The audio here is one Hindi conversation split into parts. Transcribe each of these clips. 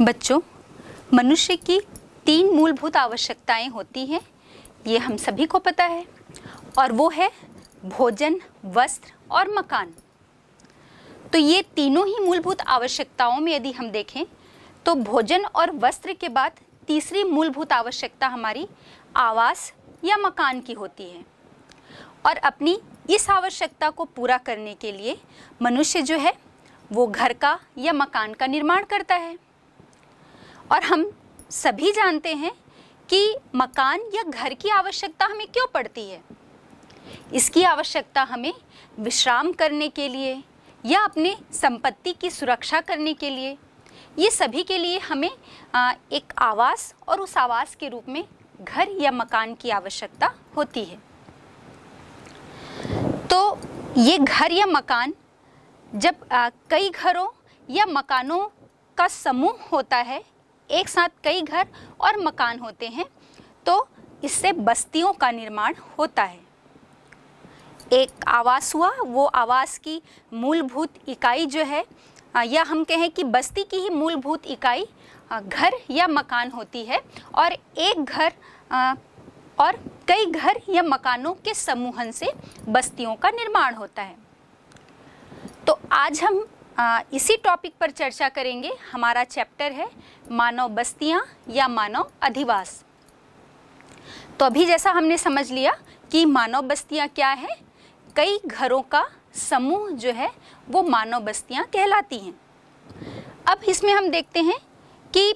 बच्चों मनुष्य की तीन मूलभूत आवश्यकताएं होती हैं ये हम सभी को पता है और वो है भोजन वस्त्र और मकान तो ये तीनों ही मूलभूत आवश्यकताओं में यदि हम देखें तो भोजन और वस्त्र के बाद तीसरी मूलभूत आवश्यकता हमारी आवास या मकान की होती है और अपनी इस आवश्यकता को पूरा करने के लिए मनुष्य जो है वो घर का या मकान का निर्माण करता है और हम सभी जानते हैं कि मकान या घर की आवश्यकता हमें क्यों पड़ती है इसकी आवश्यकता हमें विश्राम करने के लिए या अपने संपत्ति की सुरक्षा करने के लिए ये सभी के लिए हमें एक आवास और उस आवास के रूप में घर या मकान की आवश्यकता होती है तो ये घर या मकान जब कई घरों या मकानों का समूह होता है एक साथ कई घर और मकान होते हैं तो इससे बस्तियों का निर्माण होता है एक आवास हुआ वो आवास की मूलभूत इकाई जो है या हम कहें कि बस्ती की ही मूलभूत इकाई घर या मकान होती है और एक घर और कई घर या मकानों के समूहन से बस्तियों का निर्माण होता है तो आज हम इसी टॉपिक पर चर्चा करेंगे हमारा चैप्टर है मानव बस्तियाँ या मानव अधिवास तो अभी जैसा हमने समझ लिया कि मानव बस्तियाँ क्या है कई घरों का समूह जो है वो मानव बस्तियाँ कहलाती हैं अब इसमें हम देखते हैं कि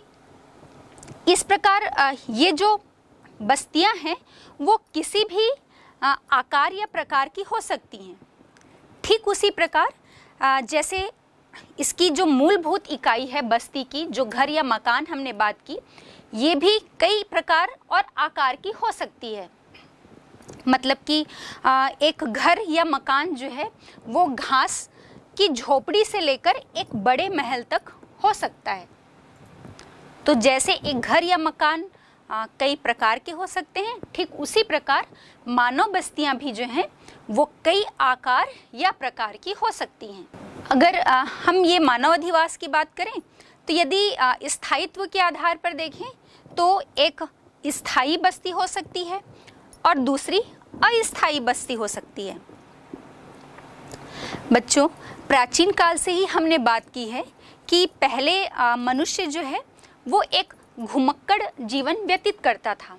इस प्रकार ये जो बस्तियाँ हैं वो किसी भी आकार या प्रकार की हो सकती हैं ठीक उसी प्रकार जैसे इसकी जो मूलभूत इकाई है बस्ती की जो घर या मकान हमने बात की ये भी कई प्रकार और आकार की हो सकती है मतलब कि एक घर या मकान जो है वो घास की झोपड़ी से लेकर एक बड़े महल तक हो सकता है तो जैसे एक घर या मकान आ, कई प्रकार के हो सकते हैं ठीक उसी प्रकार मानव बस्तियां भी जो हैं वो कई आकार या प्रकार की हो सकती हैं अगर आ, हम ये मानवाधिवास की बात करें तो यदि स्थायित्व के आधार पर देखें तो एक स्थायी बस्ती हो सकती है और दूसरी अस्थायी बस्ती हो सकती है बच्चों प्राचीन काल से ही हमने बात की है कि पहले मनुष्य जो है वो एक घुमक्कड़ जीवन व्यतीत करता था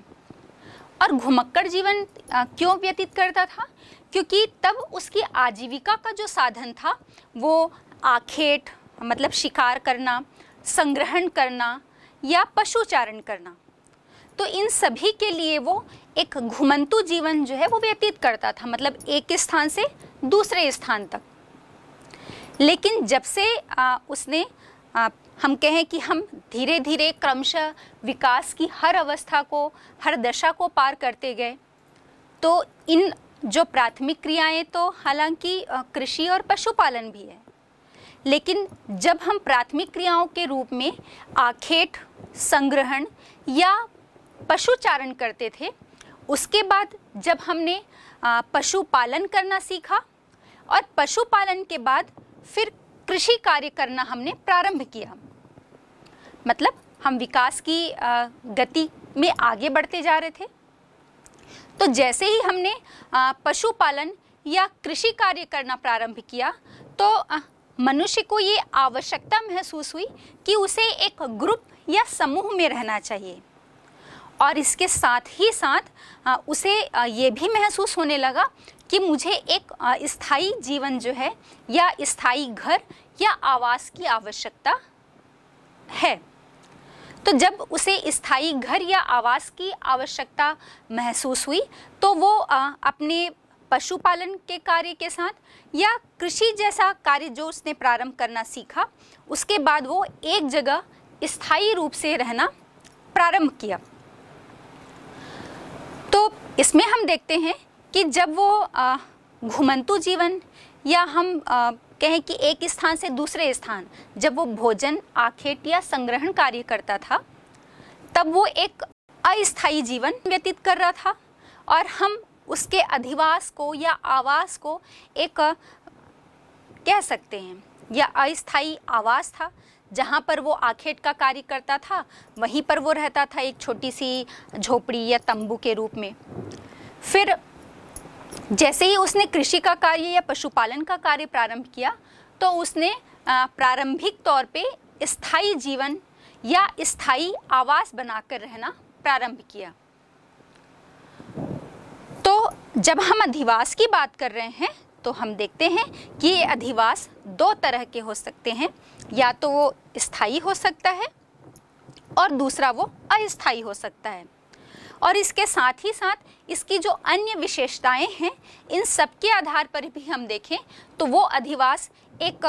और घुमक्कड़ जीवन क्यों व्यतीत करता था क्योंकि तब उसकी आजीविका का जो साधन था वो आखेट मतलब शिकार करना संग्रहण करना या पशुचारण करना तो इन सभी के लिए वो एक घुमंतु जीवन जो है वो व्यतीत करता था मतलब एक स्थान से दूसरे स्थान तक लेकिन जब से आ, उसने आ, हम कहें कि हम धीरे धीरे क्रमशः विकास की हर अवस्था को हर दशा को पार करते गए तो इन जो प्राथमिक क्रियाएं तो हालांकि कृषि और पशुपालन भी है लेकिन जब हम प्राथमिक क्रियाओं के रूप में आखेट संग्रहण या पशुचारण करते थे उसके बाद जब हमने पशुपालन करना सीखा और पशुपालन के बाद फिर कृषि कार्य करना हमने प्रारंभ किया मतलब हम विकास की गति में आगे बढ़ते जा रहे थे तो जैसे ही हमने पशुपालन या कृषि कार्य करना प्रारंभ किया तो मनुष्य को ये आवश्यकता महसूस हुई कि उसे एक ग्रुप या समूह में रहना चाहिए और इसके साथ ही साथ उसे ये भी महसूस होने लगा कि मुझे एक स्थायी जीवन जो है या स्थायी घर या आवास की आवश्यकता है तो जब उसे स्थायी घर या आवास की आवश्यकता महसूस हुई तो वो अपने पशुपालन के कार्य के साथ या कृषि जैसा कार्य जो उसने प्रारंभ करना सीखा उसके बाद वो एक जगह स्थायी रूप से रहना प्रारंभ किया तो इसमें हम देखते हैं कि जब वो घुमंतु जीवन या हम सकते हैं कि एक स्थान से दूसरे स्थान जब वो भोजन आखेट या संग्रहण कार्य करता था तब वो एक अस्थायी जीवन व्यतीत कर रहा था और हम उसके अधिवास को या आवास को एक कह सकते हैं या अस्थायी आवास था जहाँ पर वो आखेट का कार्य करता था वहीं पर वो रहता था एक छोटी सी झोपड़ी या तंबू के रूप में फिर जैसे ही उसने कृषि का कार्य या पशुपालन का कार्य प्रारंभ किया तो उसने प्रारंभिक तौर पे स्थायी जीवन या स्थायी आवास बनाकर रहना प्रारंभ किया तो जब हम अधिवास की बात कर रहे हैं तो हम देखते हैं कि ये अधिवास दो तरह के हो सकते हैं या तो वो स्थायी हो सकता है और दूसरा वो अस्थायी हो सकता है और इसके साथ ही साथ इसकी जो अन्य विशेषताएं हैं इन सब के आधार पर भी हम देखें तो वो अधिवास एक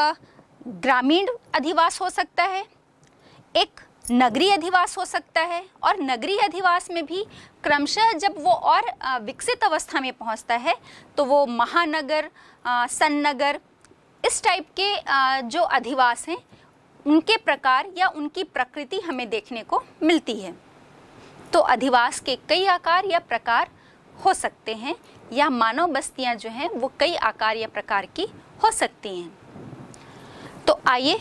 ग्रामीण अधिवास हो सकता है एक नगरीय अधिवास हो सकता है और नगरीय अधिवास में भी क्रमशः जब वो और विकसित अवस्था में पहुंचता है तो वो महानगर सन्नगर इस टाइप के जो अधिवास हैं उनके प्रकार या उनकी प्रकृति हमें देखने को मिलती है तो अधिवास के कई आकार या प्रकार हो सकते हैं या मानव बस्तियां जो हैं वो कई आकार या प्रकार की हो सकती हैं तो आइए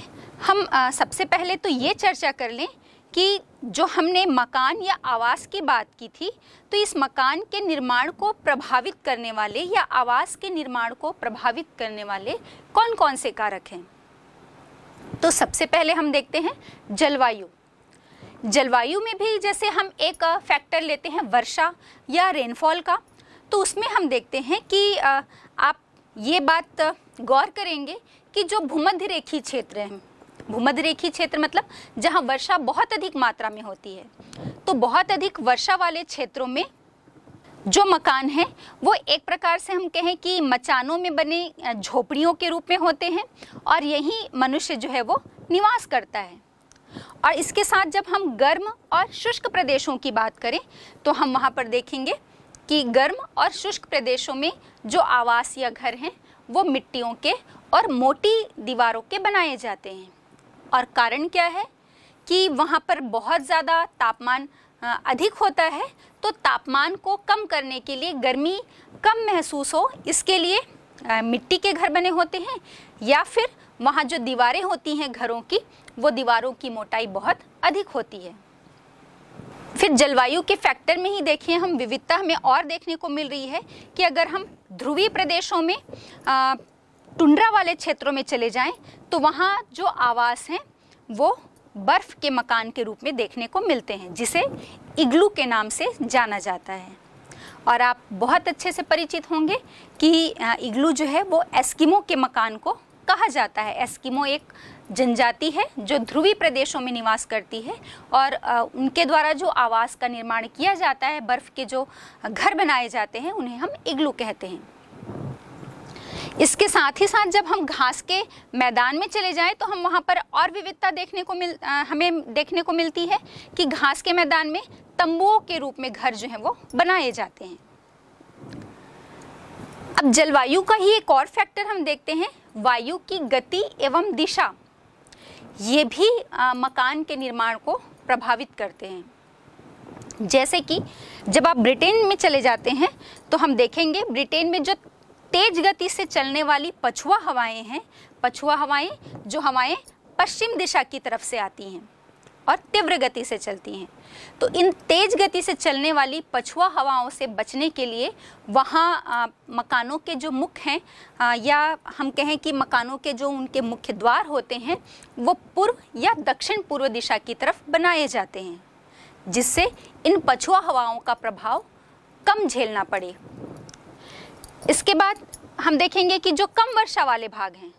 हम आ, सबसे पहले तो ये चर्चा कर लें कि जो हमने मकान या आवास की बात की थी तो इस मकान के निर्माण को प्रभावित करने वाले या आवास के निर्माण को प्रभावित करने वाले कौन कौन से कारक हैं तो सबसे पहले हम देखते हैं जलवायु जलवायु में भी जैसे हम एक फैक्टर लेते हैं वर्षा या रेनफॉल का तो उसमें हम देखते हैं कि आप ये बात गौर करेंगे कि जो भूमध्य रेखी क्षेत्र हैं भूमध्य रेखी क्षेत्र मतलब जहाँ वर्षा बहुत अधिक मात्रा में होती है तो बहुत अधिक वर्षा वाले क्षेत्रों में जो मकान हैं वो एक प्रकार से हम कहें कि मचानों में बने झोपड़ियों के रूप में होते हैं और यही मनुष्य जो है वो निवास करता है और इसके साथ जब हम गर्म और शुष्क प्रदेशों की बात करें तो हम वहाँ पर देखेंगे कि गर्म और शुष्क प्रदेशों में जो आवास या घर हैं वो मिट्टियों के और मोटी दीवारों के बनाए जाते हैं और कारण क्या है कि वहाँ पर बहुत ज़्यादा तापमान अधिक होता है तो तापमान को कम करने के लिए गर्मी कम महसूस हो इसके लिए मिट्टी के घर बने होते हैं या फिर वहाँ जो दीवारें होती हैं घरों की वो दीवारों की मोटाई बहुत अधिक होती है फिर जलवायु के फैक्टर में ही देखें हम विविधता हमें और देखने को मिल रही है कि अगर हम ध्रुवीय प्रदेशों में टुंड्रा वाले क्षेत्रों में चले जाएं तो वहाँ जो आवास हैं वो बर्फ़ के मकान के रूप में देखने को मिलते हैं जिसे इग्लू के नाम से जाना जाता है और आप बहुत अच्छे से परिचित होंगे कि इग्लू जो है वो एस्किमो के मकान को कहा जाता है एस्किमो एक जनजाति है जो ध्रुवी प्रदेशों में निवास करती है और उनके द्वारा जो आवास का निर्माण किया जाता है बर्फ के जो घर बनाए जाते हैं उन्हें हम इग्लू कहते हैं इसके साथ ही साथ जब हम घास के मैदान में चले जाएं तो हम वहाँ पर और विविधता देखने को मिल आ, हमें देखने को मिलती है कि घास के मैदान में तंबुओं के रूप में घर जो है वो बनाए जाते हैं अब जलवायु का ही एक और फैक्टर हम देखते हैं वायु की गति एवं दिशा ये भी आ, मकान के निर्माण को प्रभावित करते हैं जैसे कि जब आप ब्रिटेन में चले जाते हैं तो हम देखेंगे ब्रिटेन में जो तेज गति से चलने वाली पछुआ हवाएं हैं पछुआ हवाएं जो हवाएं पश्चिम दिशा की तरफ से आती हैं और तीव्र गति से चलती हैं तो इन तेज गति से चलने वाली पछुआ हवाओं से बचने के लिए वहाँ मकानों के जो मुख हैं आ, या हम कहें कि मकानों के जो उनके मुख्य द्वार होते हैं वो पूर्व या दक्षिण पूर्व दिशा की तरफ बनाए जाते हैं जिससे इन पछुआ हवाओं का प्रभाव कम झेलना पड़े इसके बाद हम देखेंगे कि जो कम वर्षा वाले भाग हैं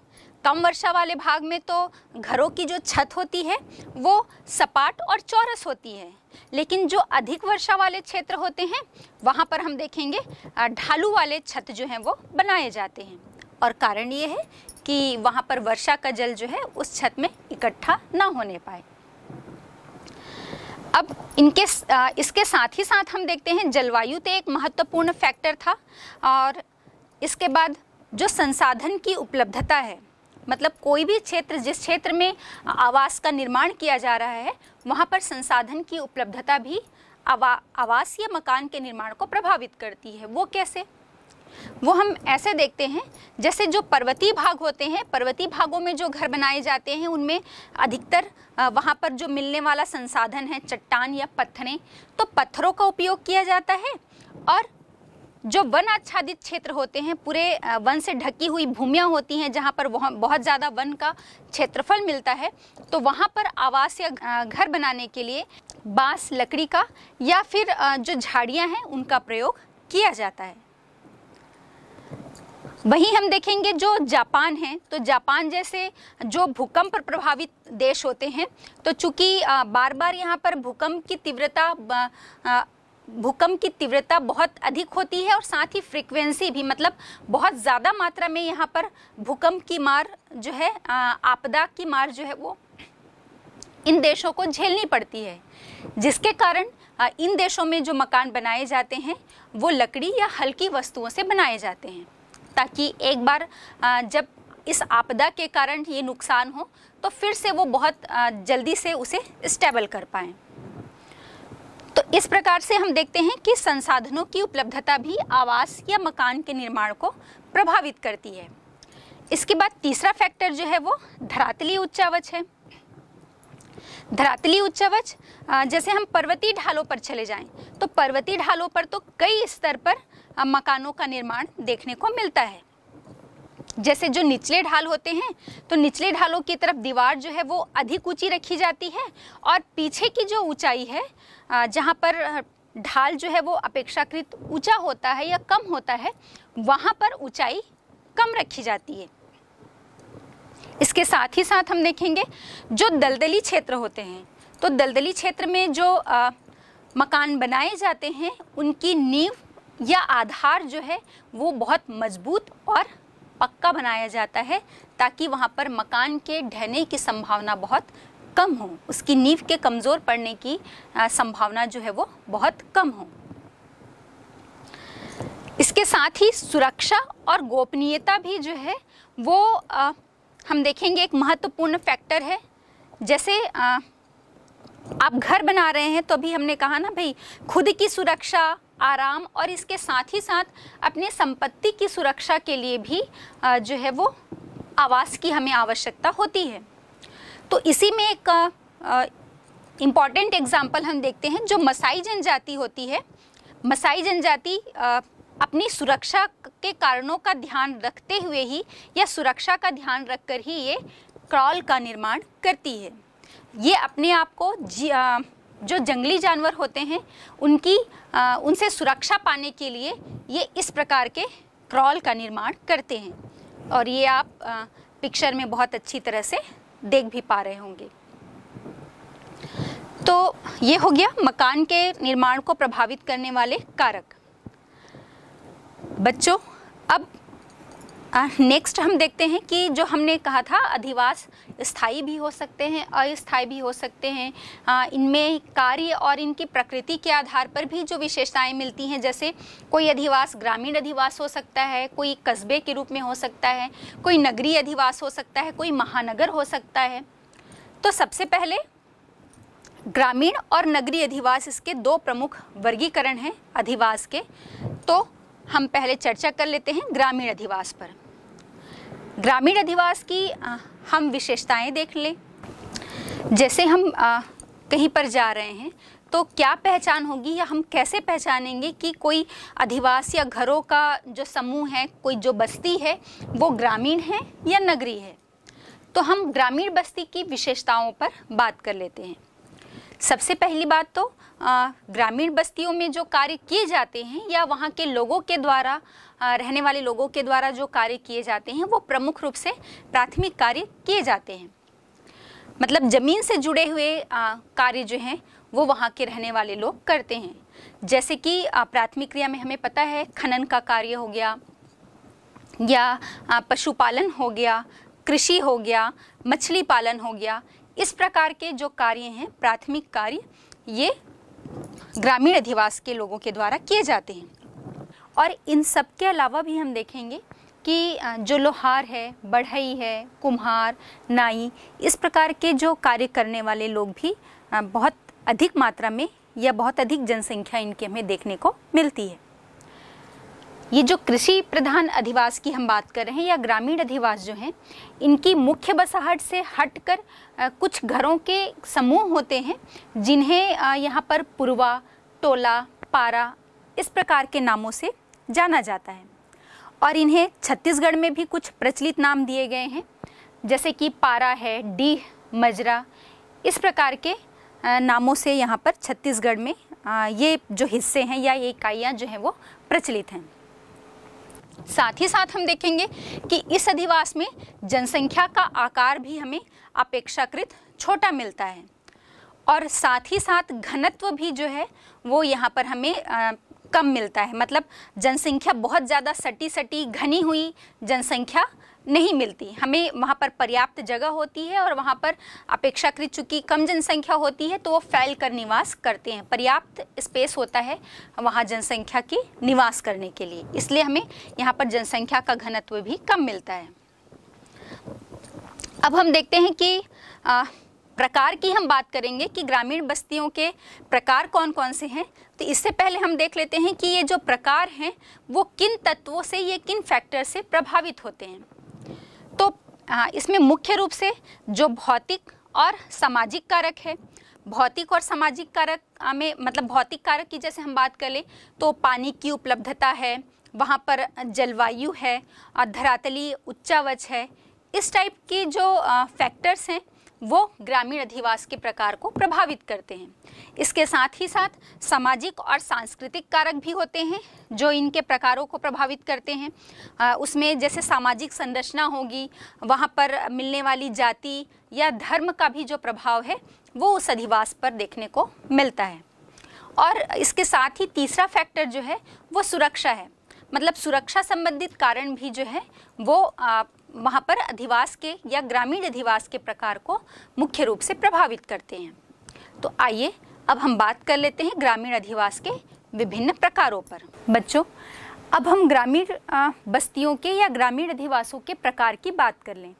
कम वर्षा वाले भाग में तो घरों की जो छत होती है वो सपाट और चौरस होती है लेकिन जो अधिक वर्षा वाले क्षेत्र होते हैं वहाँ पर हम देखेंगे ढालू वाले छत जो हैं वो बनाए जाते हैं और कारण ये है कि वहाँ पर वर्षा का जल जो है उस छत में इकट्ठा ना होने पाए अब इनके इसके साथ ही साथ हम देखते हैं जलवायु तो एक महत्वपूर्ण फैक्टर था और इसके बाद जो संसाधन की उपलब्धता है मतलब कोई भी क्षेत्र जिस क्षेत्र में आवास का निर्माण किया जा रहा है वहाँ पर संसाधन की उपलब्धता भी आवा आवासीय मकान के निर्माण को प्रभावित करती है वो कैसे वो हम ऐसे देखते हैं जैसे जो पर्वतीय भाग होते हैं पर्वतीय भागों में जो घर बनाए जाते हैं उनमें अधिकतर वहाँ पर जो मिलने वाला संसाधन है चट्टान या पत्थरें तो पत्थरों का उपयोग किया जाता है और जो वन आच्छादित क्षेत्र होते हैं पूरे वन से ढकी हुई भूमियाँ होती हैं जहाँ पर बहुत ज़्यादा वन का क्षेत्रफल मिलता है तो वहाँ पर आवास या घर बनाने के लिए बांस लकड़ी का या फिर जो झाड़ियाँ हैं उनका प्रयोग किया जाता है वहीं हम देखेंगे जो जापान है तो जापान जैसे जो भूकंप पर प्रभावित देश होते हैं तो चूंकि बार बार यहाँ पर भूकंप की तीव्रता भूकंप की तीव्रता बहुत अधिक होती है और साथ ही फ्रीक्वेंसी भी मतलब बहुत ज़्यादा मात्रा में यहाँ पर भूकंप की मार जो है आपदा की मार जो है वो इन देशों को झेलनी पड़ती है जिसके कारण इन देशों में जो मकान बनाए जाते हैं वो लकड़ी या हल्की वस्तुओं से बनाए जाते हैं ताकि एक बार जब इस आपदा के कारण ये नुकसान हो तो फिर से वो बहुत जल्दी से उसे स्टेबल कर पाएँ तो इस प्रकार से हम देखते हैं कि संसाधनों की उपलब्धता भी आवास या मकान के निर्माण को प्रभावित करती है इसके बाद तीसरा फैक्टर जो है वो धरातली उच्चावच है धरातली उच्चावच जैसे हम पर्वतीय ढालों पर चले जाएं तो पर्वतीय ढालों पर तो कई स्तर पर मकानों का निर्माण देखने को मिलता है जैसे जो निचले ढाल होते हैं तो निचले ढालों की तरफ दीवार जो है वो अधिक ऊंची रखी जाती है और पीछे की जो ऊंचाई है जहाँ पर ढाल जो है वो अपेक्षाकृत ऊंचा होता है या कम होता है वहाँ पर ऊंचाई कम रखी जाती है इसके साथ ही साथ हम देखेंगे जो दलदली क्षेत्र होते हैं तो दलदली क्षेत्र में जो आ, मकान बनाए जाते हैं उनकी नींव या आधार जो है वो बहुत मजबूत और पक्का बनाया जाता है ताकि वहाँ पर मकान के ढहने की संभावना बहुत कम हो उसकी नींव के कमज़ोर पड़ने की संभावना जो है वो बहुत कम हो इसके साथ ही सुरक्षा और गोपनीयता भी जो है वो आ, हम देखेंगे एक महत्वपूर्ण फैक्टर है जैसे आ, आप घर बना रहे हैं तो अभी हमने कहा ना भाई खुद की सुरक्षा आराम और इसके साथ ही साथ अपने संपत्ति की सुरक्षा के लिए भी जो है वो आवास की हमें आवश्यकता होती है तो इसी में एक इम्पॉर्टेंट एग्जाम्पल हम देखते हैं जो मसाई जनजाति होती है मसाई जनजाति अपनी सुरक्षा के कारणों का ध्यान रखते हुए ही या सुरक्षा का ध्यान रखकर ही ये क्रॉल का निर्माण करती है ये अपने आप को जो जंगली जानवर होते हैं उनकी आ, उनसे सुरक्षा पाने के लिए ये इस प्रकार के क्रॉल का निर्माण करते हैं और ये आप आ, पिक्चर में बहुत अच्छी तरह से देख भी पा रहे होंगे तो ये हो गया मकान के निर्माण को प्रभावित करने वाले कारक बच्चों अब नेक्स्ट हम देखते हैं कि जो हमने कहा था अधिवास स्थायी भी हो सकते हैं अस्थाई भी हो सकते हैं इनमें कार्य और इनकी प्रकृति के आधार पर भी जो विशेषताएं मिलती हैं जैसे कोई अधिवास ग्रामीण अधिवास हो सकता है कोई कस्बे के रूप में हो सकता है कोई नगरीय अधिवास हो सकता है कोई महानगर हो सकता है तो सबसे पहले ग्रामीण और नगरीय अधिवास इसके दो प्रमुख वर्गीकरण हैं अधिवास के तो हम पहले चर्चा कर लेते हैं ग्रामीण अधिवास पर ग्रामीण अधिवास की हम विशेषताएं देख लें जैसे हम कहीं पर जा रहे हैं तो क्या पहचान होगी या हम कैसे पहचानेंगे कि कोई अधिवास या घरों का जो समूह है कोई जो बस्ती है वो ग्रामीण है या नगरी है तो हम ग्रामीण बस्ती की विशेषताओं पर बात कर लेते हैं सबसे पहली बात तो ग्रामीण बस्तियों में जो कार्य किए जाते हैं या वहाँ के लोगों के द्वारा रहने वाले लोगों के द्वारा जो कार्य किए जाते हैं वो प्रमुख रूप से प्राथमिक कार्य किए जाते हैं मतलब ज़मीन से जुड़े हुए कार्य जो हैं वो वहाँ के रहने वाले लोग करते हैं जैसे कि प्राथमिक क्रिया में हमें पता है खनन का कार्य हो गया या पशुपालन हो गया कृषि हो गया मछली पालन हो गया इस प्रकार के जो कार्य हैं प्राथमिक कार्य ये ग्रामीण अधिवास के लोगों के द्वारा किए जाते हैं और इन सब के अलावा भी हम देखेंगे कि जो लोहार है बढ़ई है कुम्हार नाई इस प्रकार के जो कार्य करने वाले लोग भी बहुत अधिक मात्रा में या बहुत अधिक जनसंख्या इनके हमें देखने को मिलती है ये जो कृषि प्रधान अधिवास की हम बात कर रहे हैं या ग्रामीण अधिवास जो हैं इनकी मुख्य बसाहट से हटकर कुछ घरों के समूह होते हैं जिन्हें यहाँ पर पुरवा टोला पारा इस प्रकार के नामों से जाना जाता है और इन्हें छत्तीसगढ़ में भी कुछ प्रचलित नाम दिए गए हैं जैसे कि पारा है डी मजरा इस प्रकार के नामों से यहाँ पर छत्तीसगढ़ में ये जो हिस्से हैं या ये इकाइयाँ जो हैं वो प्रचलित हैं साथ ही साथ हम देखेंगे कि इस अधिवास में जनसंख्या का आकार भी हमें अपेक्षाकृत छोटा मिलता है और साथ ही साथ घनत्व भी जो है वो यहाँ पर हमें कम मिलता है मतलब जनसंख्या बहुत ज़्यादा सटी सटी घनी हुई जनसंख्या नहीं मिलती हमें वहाँ पर पर्याप्त जगह होती है और वहाँ पर अपेक्षाकृत चूँकि कम जनसंख्या होती है तो वो फैल कर निवास करते हैं पर्याप्त स्पेस होता है वहाँ जनसंख्या की निवास करने के लिए इसलिए हमें यहाँ पर जनसंख्या का घनत्व भी कम मिलता है अब हम देखते हैं कि आ, प्रकार की हम बात करेंगे कि ग्रामीण बस्तियों के प्रकार कौन कौन से हैं तो इससे पहले हम देख लेते हैं कि ये जो प्रकार हैं वो किन तत्वों से ये किन फैक्टर से प्रभावित होते हैं तो इसमें मुख्य रूप से जो भौतिक और सामाजिक कारक है भौतिक और सामाजिक कारक में मतलब भौतिक कारक की जैसे हम बात कर लें तो पानी की उपलब्धता है वहाँ पर जलवायु है और धरातली उच्चावच है इस टाइप की जो फैक्टर्स हैं वो ग्रामीण अधिवास के प्रकार को प्रभावित करते हैं इसके साथ ही साथ सामाजिक और सांस्कृतिक कारक भी होते हैं जो इनके प्रकारों को प्रभावित करते हैं आ, उसमें जैसे सामाजिक संरचना होगी वहाँ पर मिलने वाली जाति या धर्म का भी जो प्रभाव है वो उस अधिवास पर देखने को मिलता है और इसके साथ ही तीसरा फैक्टर जो है वो सुरक्षा है मतलब सुरक्षा संबंधित कारण भी जो है वो वहाँ पर अधिवास के या ग्रामीण अधिवास के प्रकार को मुख्य रूप से प्रभावित करते हैं तो आइए अब हम बात कर लेते हैं ग्रामीण अधिवास के विभिन्न प्रकारों पर बच्चों अब हम ग्रामीण बस्तियों के या ग्रामीण अधिवासों के प्रकार की बात कर लें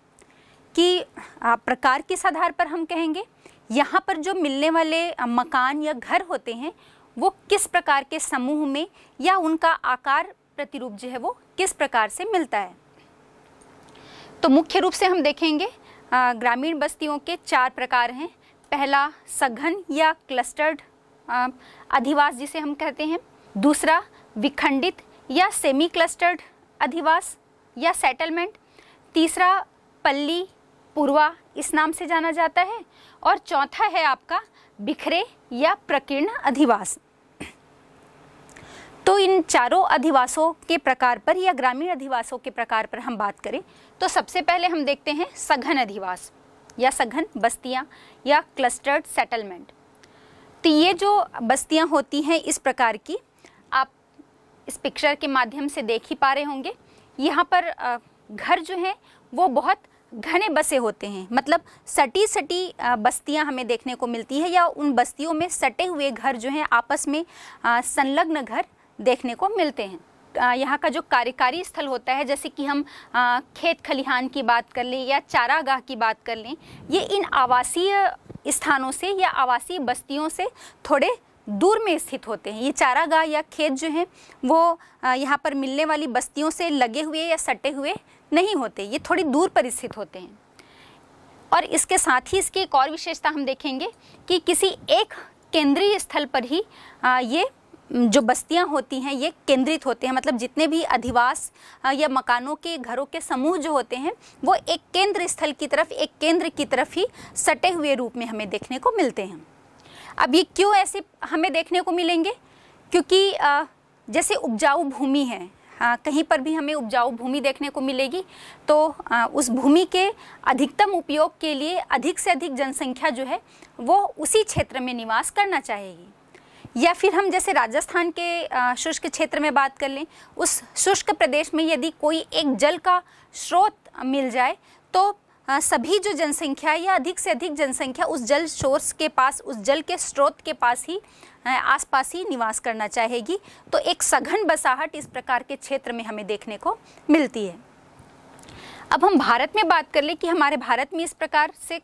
कि प्रकार किस आधार पर हम कहेंगे यहाँ पर जो मिलने वाले मकान या घर होते हैं वो किस प्रकार के समूह में या उनका आकार प्रतिरूप जो है वो किस प्रकार से मिलता है तो मुख्य रूप से हम देखेंगे ग्रामीण बस्तियों के चार प्रकार हैं पहला सघन या क्लस्टर्ड अधिवास जिसे हम कहते हैं दूसरा विखंडित या सेमी क्लस्टर्ड अधिवास या सेटलमेंट तीसरा पल्ली पूर्वा इस नाम से जाना जाता है और चौथा है आपका बिखरे या प्रकीर्ण अधिवास तो इन चारों अधिवासों के प्रकार पर या ग्रामीण अधिवासों के प्रकार पर हम बात करें तो सबसे पहले हम देखते हैं सघन अधिवास या सघन बस्तियाँ या क्लस्टर्ड सेटलमेंट तो ये जो बस्तियाँ होती हैं इस प्रकार की आप इस पिक्चर के माध्यम से देख ही पा रहे होंगे यहाँ पर घर जो हैं वो बहुत घने बसे होते हैं मतलब सटी सटी बस्तियां हमें देखने को मिलती है या उन बस्तियों में सटे हुए घर जो हैं आपस में संलग्न घर देखने को मिलते हैं यहाँ का जो कार्यकारी स्थल होता है जैसे कि हम खेत खलिहान की बात कर लें या चारागाह की बात कर लें ये इन आवासीय स्थानों से या आवासीय बस्तियों से थोड़े दूर में स्थित होते हैं ये चारागाह या खेत जो हैं वो यहाँ पर मिलने वाली बस्तियों से लगे हुए या सटे हुए नहीं होते ये थोड़ी दूर पर स्थित होते हैं और इसके साथ ही इसकी एक और विशेषता हम देखेंगे कि किसी एक केंद्रीय स्थल पर ही ये जो बस्तियां होती हैं ये केंद्रित होते हैं मतलब जितने भी अधिवास या मकानों के घरों के समूह जो होते हैं वो एक केंद्र स्थल की तरफ एक केंद्र की तरफ ही सटे हुए रूप में हमें देखने को मिलते हैं अब ये क्यों ऐसे हमें देखने को मिलेंगे क्योंकि जैसे उपजाऊ भूमि है आ, कहीं पर भी हमें उपजाऊ भूमि देखने को मिलेगी तो आ, उस भूमि के अधिकतम उपयोग के लिए अधिक से अधिक जनसंख्या जो है वो उसी क्षेत्र में निवास करना चाहेगी या फिर हम जैसे राजस्थान के शुष्क क्षेत्र में बात कर लें उस शुष्क प्रदेश में यदि कोई एक जल का स्रोत मिल जाए तो सभी जो जनसंख्या या अधिक से अधिक जनसंख्या उस जल सोर्स के पास उस जल के स्रोत के पास ही आसपास ही निवास करना चाहेगी तो एक सघन बसाहट इस प्रकार के क्षेत्र में हमें देखने को मिलती है अब हम भारत में बात कर लें कि हमारे भारत में इस प्रकार से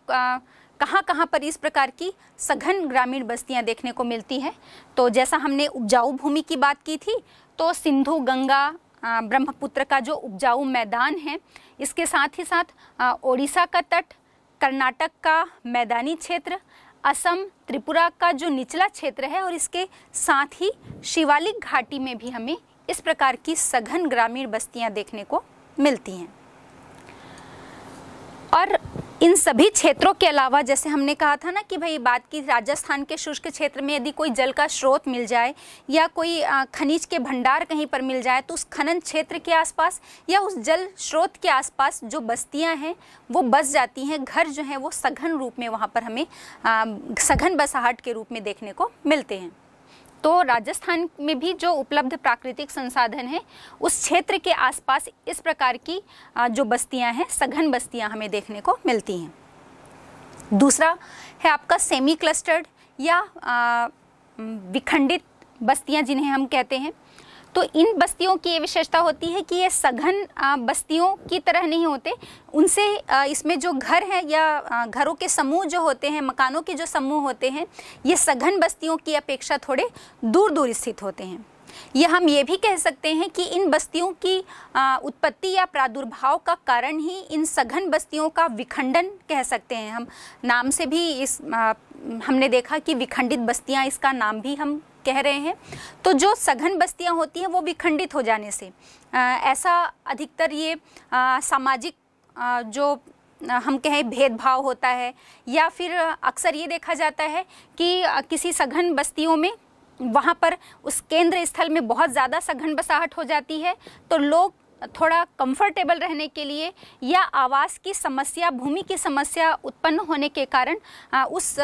कहाँ कहाँ पर इस प्रकार की सघन ग्रामीण बस्तियाँ देखने को मिलती हैं तो जैसा हमने उपजाऊ भूमि की बात की थी तो सिंधु गंगा ब्रह्मपुत्र का जो उपजाऊ मैदान है इसके साथ ही साथ ओडिशा का तट कर्नाटक का मैदानी क्षेत्र असम त्रिपुरा का जो निचला क्षेत्र है और इसके साथ ही शिवालिक घाटी में भी हमें इस प्रकार की सघन ग्रामीण बस्तियाँ देखने को मिलती हैं और इन सभी क्षेत्रों के अलावा जैसे हमने कहा था ना कि भाई बात की राजस्थान के शुष्क क्षेत्र में यदि कोई जल का स्रोत मिल जाए या कोई खनिज के भंडार कहीं पर मिल जाए तो उस खनन क्षेत्र के आसपास या उस जल स्रोत के आसपास जो बस्तियां हैं वो बस जाती हैं घर जो हैं वो सघन रूप में वहाँ पर हमें सघन बसाहट के रूप में देखने को मिलते हैं तो राजस्थान में भी जो उपलब्ध प्राकृतिक संसाधन है उस क्षेत्र के आसपास इस प्रकार की जो बस्तियां हैं सघन बस्तियां हमें देखने को मिलती हैं दूसरा है आपका सेमी क्लस्टर्ड या विखंडित बस्तियां जिन्हें हम कहते हैं तो इन बस्तियों की ये विशेषता होती है कि ये सघन बस्तियों की तरह नहीं होते उनसे इसमें जो घर है या घरों के समूह जो होते हैं मकानों के जो समूह होते हैं ये सघन बस्तियों की अपेक्षा थोड़े दूर दूर स्थित होते हैं यह हम ये भी कह सकते हैं कि इन बस्तियों की उत्पत्ति या प्रादुर्भाव का कारण ही इन सघन बस्तियों का विखंडन कह सकते हैं हम नाम से भी इस हमने देखा कि विखंडित बस्तियां इसका नाम भी हम कह रहे हैं तो जो सघन बस्तियां होती हैं वो भी खंडित हो जाने से आ, ऐसा अधिकतर ये आ, सामाजिक आ, जो हम कहें भेदभाव होता है या फिर अक्सर ये देखा जाता है कि किसी सघन बस्तियों में वहाँ पर उस केंद्र स्थल में बहुत ज़्यादा सघन बसाहट हो जाती है तो लोग थोड़ा कंफर्टेबल रहने के लिए या आवास की समस्या भूमि की समस्या उत्पन्न होने के कारण उस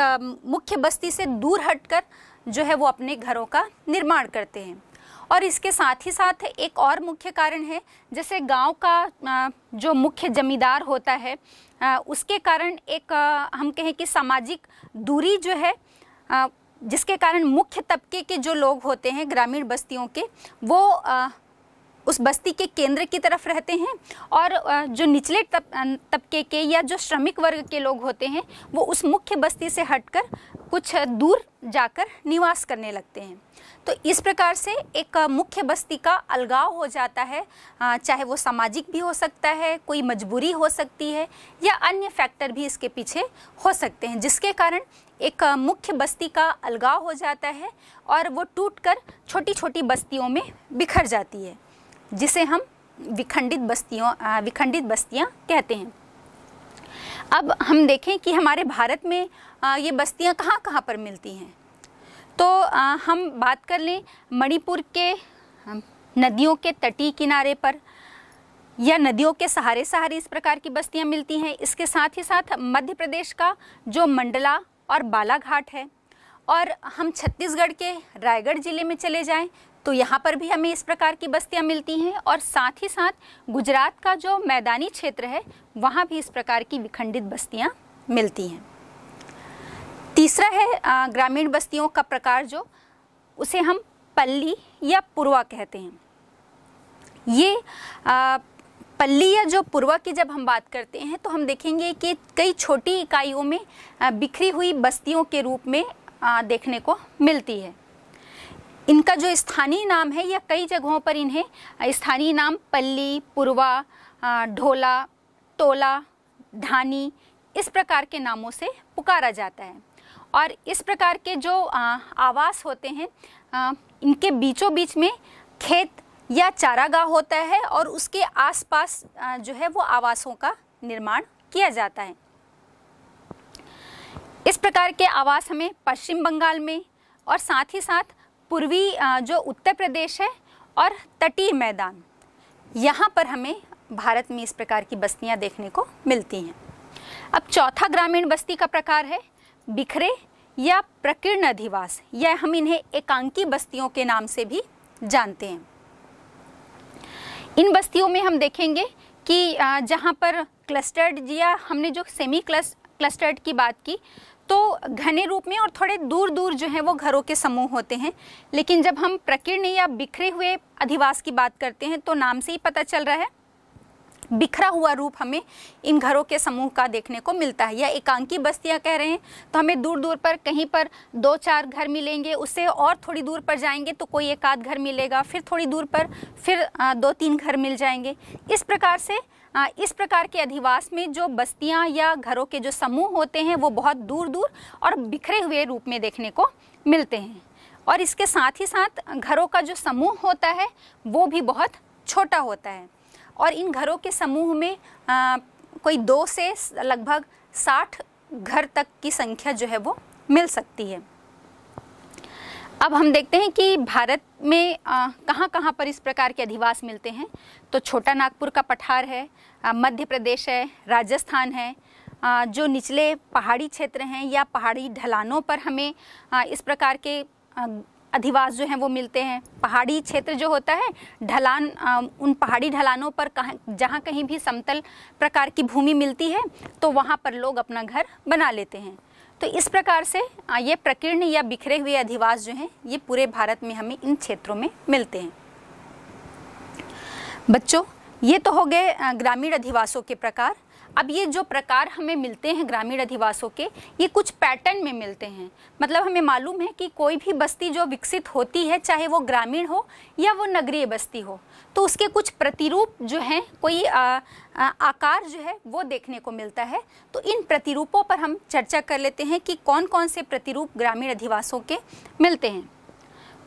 मुख्य बस्ती से दूर हटकर जो है वो अपने घरों का निर्माण करते हैं और इसके साथ ही साथ एक और मुख्य कारण है जैसे गांव का जो मुख्य जमींदार होता है उसके कारण एक हम कहें कि सामाजिक दूरी जो है जिसके कारण मुख्य तबके के जो लोग होते हैं ग्रामीण बस्तियों के वो उस बस्ती के केंद्र की तरफ रहते हैं और जो निचले तब तबके के या जो श्रमिक वर्ग के लोग होते हैं वो उस मुख्य बस्ती से हटकर कुछ दूर जाकर निवास करने लगते हैं तो इस प्रकार से एक मुख्य बस्ती का अलगाव हो जाता है चाहे वो सामाजिक भी हो सकता है कोई मजबूरी हो सकती है या अन्य फैक्टर भी इसके पीछे हो सकते हैं जिसके कारण एक मुख्य बस्ती का अलगाव हो जाता है और वो टूटकर छोटी छोटी बस्तियों में बिखर जाती है जिसे हम विखंडित बस्तियों विखंडित बस्तियाँ कहते हैं अब हम देखें कि हमारे भारत में ये बस्तियाँ कहाँ कहाँ पर मिलती हैं तो हम बात कर लें मणिपुर के नदियों के तटी किनारे पर या नदियों के सहारे सहारे इस प्रकार की बस्तियां मिलती हैं इसके साथ ही साथ मध्य प्रदेश का जो मंडला और बालाघाट है और हम छत्तीसगढ़ के रायगढ़ ज़िले में चले जाएं तो यहाँ पर भी हमें इस प्रकार की बस्तियाँ मिलती हैं और साथ ही साथ गुजरात का जो मैदानी क्षेत्र है वहाँ भी इस प्रकार की विखंडित बस्तियाँ मिलती हैं तीसरा है ग्रामीण बस्तियों का प्रकार जो उसे हम पल्ली या पुरवा कहते हैं ये आ, पल्ली या जो पुरवा की जब हम बात करते हैं तो हम देखेंगे कि कई छोटी इकाइयों में बिखरी हुई बस्तियों के रूप में देखने को मिलती है इनका जो स्थानीय नाम है या कई जगहों पर इन्हें स्थानीय नाम पल्ली पुरवा ढोला टोला धानी इस प्रकार के नामों से पुकारा जाता है और इस प्रकार के जो आवास होते हैं इनके बीचों बीच में खेत या चारागाह होता है और उसके आसपास जो है वो आवासों का निर्माण किया जाता है इस प्रकार के आवास हमें पश्चिम बंगाल में और साथ ही साथ पूर्वी जो उत्तर प्रदेश है और तटीय मैदान यहाँ पर हमें भारत में इस प्रकार की बस्तियाँ देखने को मिलती हैं अब चौथा ग्रामीण बस्ती का प्रकार है बिखरे या प्रकीर्ण अधिवास या हम इन्हें एकांकी बस्तियों के नाम से भी जानते हैं इन बस्तियों में हम देखेंगे कि जहाँ पर क्लस्टर्ड या हमने जो सेमी क्लस क्लस्टर्ड की बात की तो घने रूप में और थोड़े दूर दूर जो है वो घरों के समूह होते हैं लेकिन जब हम प्रकीर्ण या बिखरे हुए अधिवास की बात करते हैं तो नाम से ही पता चल रहा है बिखरा हुआ रूप हमें इन घरों के समूह का देखने को मिलता है या एकांकी बस्तियां कह रहे हैं तो हमें दूर दूर पर कहीं पर दो चार घर मिलेंगे उससे और थोड़ी दूर पर जाएंगे तो कोई एक आध घर मिलेगा फिर थोड़ी दूर पर फिर दो तीन घर मिल जाएंगे इस प्रकार से इस प्रकार के अधिवास में जो बस्तियाँ या घरों के जो समूह होते हैं वो बहुत दूर दूर और बिखरे हुए रूप में देखने को मिलते हैं और इसके साथ ही साथ घरों का जो समूह होता है वो भी बहुत छोटा होता है और इन घरों के समूह में आ, कोई दो से लगभग साठ घर तक की संख्या जो है वो मिल सकती है अब हम देखते हैं कि भारत में कहाँ कहाँ पर इस प्रकार के अधिवास मिलते हैं तो छोटा नागपुर का पठार है मध्य प्रदेश है राजस्थान है जो निचले पहाड़ी क्षेत्र हैं या पहाड़ी ढलानों पर हमें इस प्रकार के अधिवास जो हैं वो मिलते हैं पहाड़ी क्षेत्र जो होता है ढलान उन पहाड़ी ढलानों पर कहाँ जहाँ कहीं भी समतल प्रकार की भूमि मिलती है तो वहाँ पर लोग अपना घर बना लेते हैं तो इस प्रकार से ये प्रकीर्ण या बिखरे हुए अधिवास जो हैं ये पूरे भारत में हमें इन क्षेत्रों में मिलते हैं बच्चों ये तो हो गए ग्रामीण अधिवासों के प्रकार अब ये जो प्रकार हमें मिलते हैं ग्रामीण अधिवासों के ये कुछ पैटर्न में मिलते हैं मतलब हमें मालूम है कि कोई भी बस्ती जो विकसित होती है चाहे वो ग्रामीण हो या वो नगरीय बस्ती हो तो उसके कुछ प्रतिरूप जो हैं कोई आ, आ, आकार जो है वो देखने को मिलता है तो इन प्रतिरूपों पर हम चर्चा कर लेते हैं कि कौन कौन से प्रतिरूप ग्रामीण अधिवासों के मिलते हैं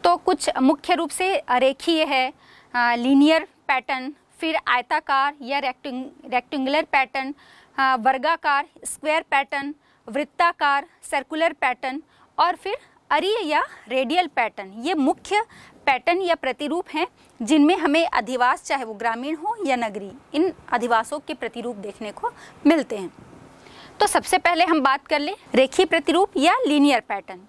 तो कुछ मुख्य रूप से रेखीय है लीनियर पैटर्न फिर आयताकार या रेक्टिंग रेक्टेंगुलर पैटर्न वर्गाकार स्क्वायर पैटर्न वृत्ताकार सर्कुलर पैटर्न और फिर अरीय या रेडियल पैटर्न ये मुख्य पैटर्न या प्रतिरूप हैं जिनमें हमें अधिवास चाहे वो ग्रामीण हो या नगरी इन अधिवासों के प्रतिरूप देखने को मिलते हैं तो सबसे पहले हम बात कर लें रेखीय प्रतिरूप या लीनियर पैटर्न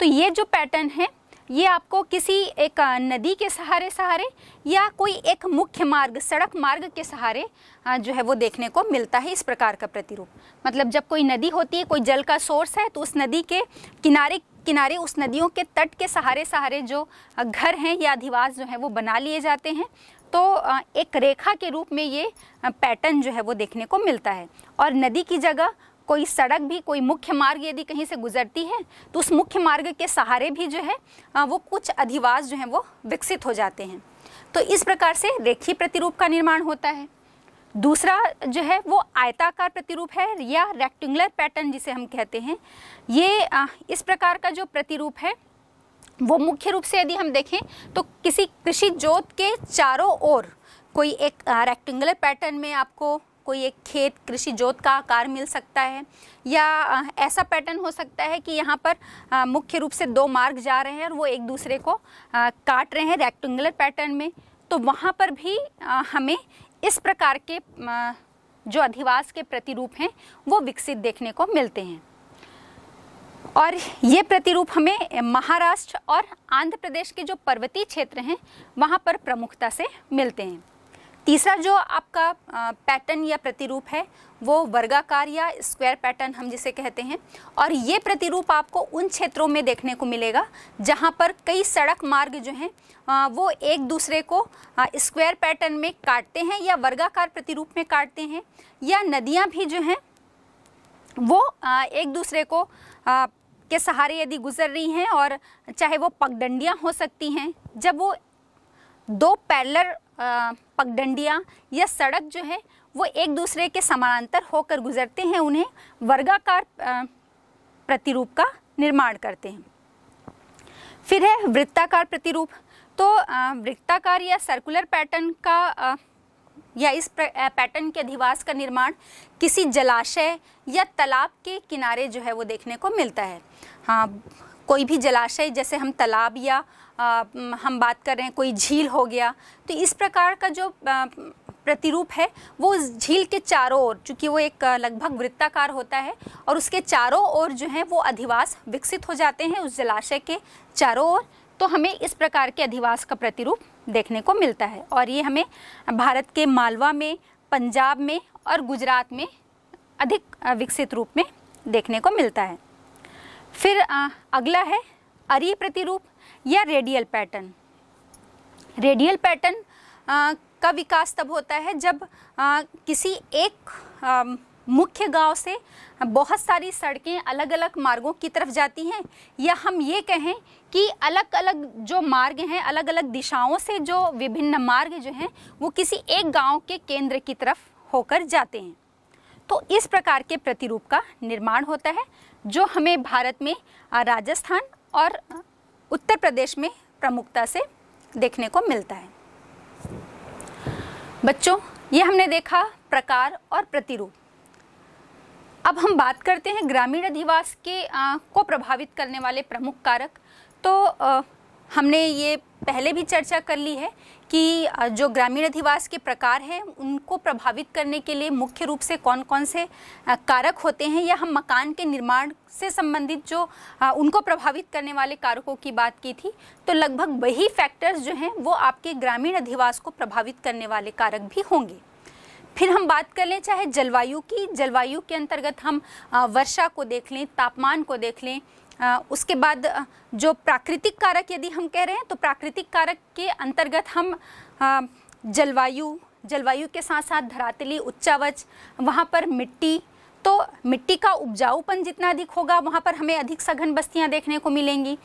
तो ये जो पैटर्न है ये आपको किसी एक नदी के सहारे सहारे या कोई एक मुख्य मार्ग सड़क मार्ग के सहारे जो है वो देखने को मिलता है इस प्रकार का प्रतिरूप मतलब जब कोई नदी होती है कोई जल का सोर्स है तो उस नदी के किनारे किनारे उस नदियों के तट के सहारे सहारे जो घर हैं या अधिवास जो हैं वो बना लिए जाते हैं तो एक रेखा के रूप में ये पैटर्न जो है वो देखने को मिलता है और नदी की जगह कोई सड़क भी कोई मुख्य मार्ग यदि कहीं से गुजरती है तो उस मुख्य मार्ग के सहारे भी जो है वो कुछ अधिवास जो हैं वो विकसित हो जाते हैं तो इस प्रकार से रेखी प्रतिरूप का निर्माण होता है दूसरा जो है वो आयताकार प्रतिरूप है या रेक्टेंगुलर पैटर्न जिसे हम कहते हैं ये इस प्रकार का जो प्रतिरूप है वो मुख्य रूप से यदि हम देखें तो किसी कृषि जोत के चारों ओर कोई एक रेक्टेंगुलर पैटर्न में आपको कोई एक खेत कृषि जोत का आकार मिल सकता है या ऐसा पैटर्न हो सकता है कि यहाँ पर मुख्य रूप से दो मार्ग जा रहे हैं और वो एक दूसरे को काट रहे हैं रेक्टेंगुलर पैटर्न में तो वहाँ पर भी हमें इस प्रकार के जो अधिवास के प्रतिरूप हैं वो विकसित देखने को मिलते हैं और ये प्रतिरूप हमें महाराष्ट्र और आंध्र प्रदेश के जो पर्वतीय क्षेत्र हैं वहाँ पर प्रमुखता से मिलते हैं तीसरा जो आपका पैटर्न या प्रतिरूप है वो वर्गाकार या स्क्वायर पैटर्न हम जिसे कहते हैं और ये प्रतिरूप आपको उन क्षेत्रों में देखने को मिलेगा जहाँ पर कई सड़क मार्ग जो हैं वो एक दूसरे को स्क्वायर पैटर्न में काटते हैं या वर्गाकार प्रतिरूप में काटते हैं या नदियाँ भी जो हैं वो एक दूसरे को के सहारे यदि गुजर रही हैं और चाहे वो पगडंडियाँ हो सकती हैं जब वो दो पैलर पगडंडियाँ या सड़क जो है वो एक दूसरे के समानांतर होकर गुजरते हैं उन्हें वर्गाकार प्रतिरूप का निर्माण करते हैं फिर है वृत्ताकार प्रतिरूप तो वृत्ताकार या सर्कुलर पैटर्न का या इस पैटर्न के अधिवास का निर्माण किसी जलाशय या तालाब के किनारे जो है वो देखने को मिलता है हाँ कोई भी जलाशय जैसे हम तालाब या आ, हम बात कर रहे हैं कोई झील हो गया तो इस प्रकार का जो आ, प्रतिरूप है वो झील के चारों ओर चूँकि वो एक लगभग वृत्ताकार होता है और उसके चारों ओर जो है वो अधिवास विकसित हो जाते हैं उस जलाशय के चारों ओर तो हमें इस प्रकार के अधिवास का प्रतिरूप देखने को मिलता है और ये हमें भारत के मालवा में पंजाब में और गुजरात में अधिक विकसित रूप में देखने को मिलता है फिर अगला है अरी प्रतिरूप या रेडियल पैटर्न रेडियल पैटर्न का विकास तब होता है जब आ, किसी एक आ, मुख्य गांव से बहुत सारी सड़कें अलग अलग मार्गों की तरफ जाती हैं या हम ये कहें कि अलग अलग जो मार्ग हैं अलग अलग दिशाओं से जो विभिन्न मार्ग जो हैं वो किसी एक गांव के केंद्र की तरफ होकर जाते हैं तो इस प्रकार के प्रतिरूप का निर्माण होता है जो हमें भारत में राजस्थान और उत्तर प्रदेश में प्रमुखता से देखने को मिलता है बच्चों ये हमने देखा प्रकार और प्रतिरूप अब हम बात करते हैं ग्रामीण अधिवास के आ, को प्रभावित करने वाले प्रमुख कारक तो आ, हमने ये पहले भी चर्चा कर ली है कि जो ग्रामीण अधिवास के प्रकार हैं उनको प्रभावित करने के लिए मुख्य रूप से कौन कौन से कारक होते हैं या हम मकान के निर्माण से संबंधित जो उनको प्रभावित करने वाले कारकों की बात की थी तो लगभग वही फैक्टर्स जो हैं वो आपके ग्रामीण अधिवास को प्रभावित करने वाले कारक भी होंगे फिर हम बात कर लें चाहे जलवायु की जलवायु के अंतर्गत हम वर्षा को देख लें तापमान को देख लें उसके बाद जो प्राकृतिक कारक यदि हम कह रहे हैं तो प्राकृतिक कारक के अंतर्गत हम जलवायु जलवायु के साथ साथ धरातली उच्चावच वहाँ पर मिट्टी तो मिट्टी का उपजाऊपन जितना अधिक होगा वहाँ पर हमें अधिक सघन बस्तियाँ देखने को मिलेंगी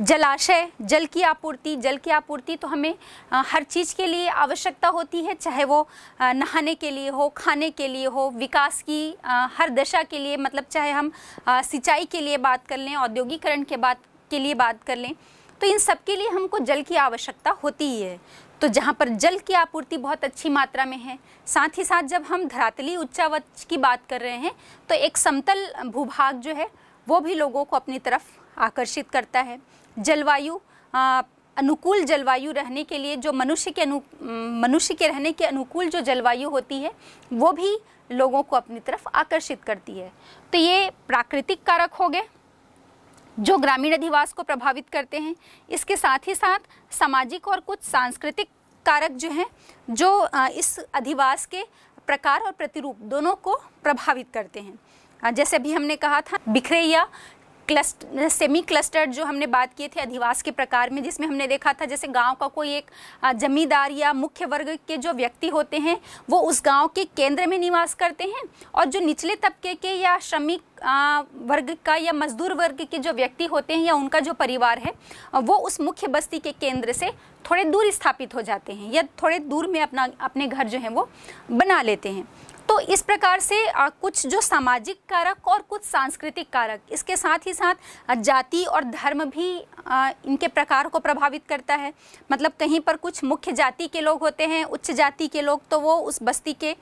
जलाशय जल की आपूर्ति जल की आपूर्ति तो हमें हर चीज़ के लिए आवश्यकता होती है चाहे वो नहाने के लिए हो खाने के लिए हो विकास की हर दशा के लिए मतलब चाहे हम सिंचाई के लिए बात कर लें औद्योगिकरण के बात के लिए बात कर लें तो इन सब के लिए हमको जल की आवश्यकता होती ही है तो जहाँ पर जल की आपूर्ति बहुत अच्छी मात्रा में है साथ ही साथ जब हम धरातली उच्चावच की बात कर रहे हैं तो एक समतल भूभाग जो है वो भी लोगों को अपनी तरफ आकर्षित करता है जलवायु अनुकूल जलवायु रहने के लिए जो मनुष्य के अनु मनुष्य के रहने के अनुकूल जो जलवायु होती है वो भी लोगों को अपनी तरफ आकर्षित करती है तो ये प्राकृतिक कारक हो गए जो ग्रामीण अधिवास को प्रभावित करते हैं इसके साथ ही साथ सामाजिक और कुछ सांस्कृतिक कारक जो हैं जो इस अधिवास के प्रकार और प्रतिरूप दोनों को प्रभावित करते हैं जैसे अभी हमने कहा था बिखरे या क्लस्ट सेमी क्लस्टर्ड जो हमने बात किए थे अधिवास के प्रकार में जिसमें हमने देखा था जैसे गांव का कोई एक जमींदार या मुख्य वर्ग के जो व्यक्ति होते हैं वो उस गांव के केंद्र में निवास करते हैं और जो निचले तबके के या श्रमिक वर्ग का या मजदूर वर्ग के जो व्यक्ति होते हैं या उनका जो परिवार है वो उस मुख्य बस्ती के केंद्र से थोड़े दूर स्थापित हो जाते हैं या थोड़े दूर में अपना अपने घर जो है वो बना लेते हैं तो इस प्रकार से कुछ जो सामाजिक कारक और कुछ सांस्कृतिक कारक इसके साथ ही साथ जाति और धर्म भी इनके प्रकार को प्रभावित करता है मतलब कहीं पर कुछ मुख्य जाति के लोग होते हैं उच्च जाति के लोग तो वो उस बस्ती के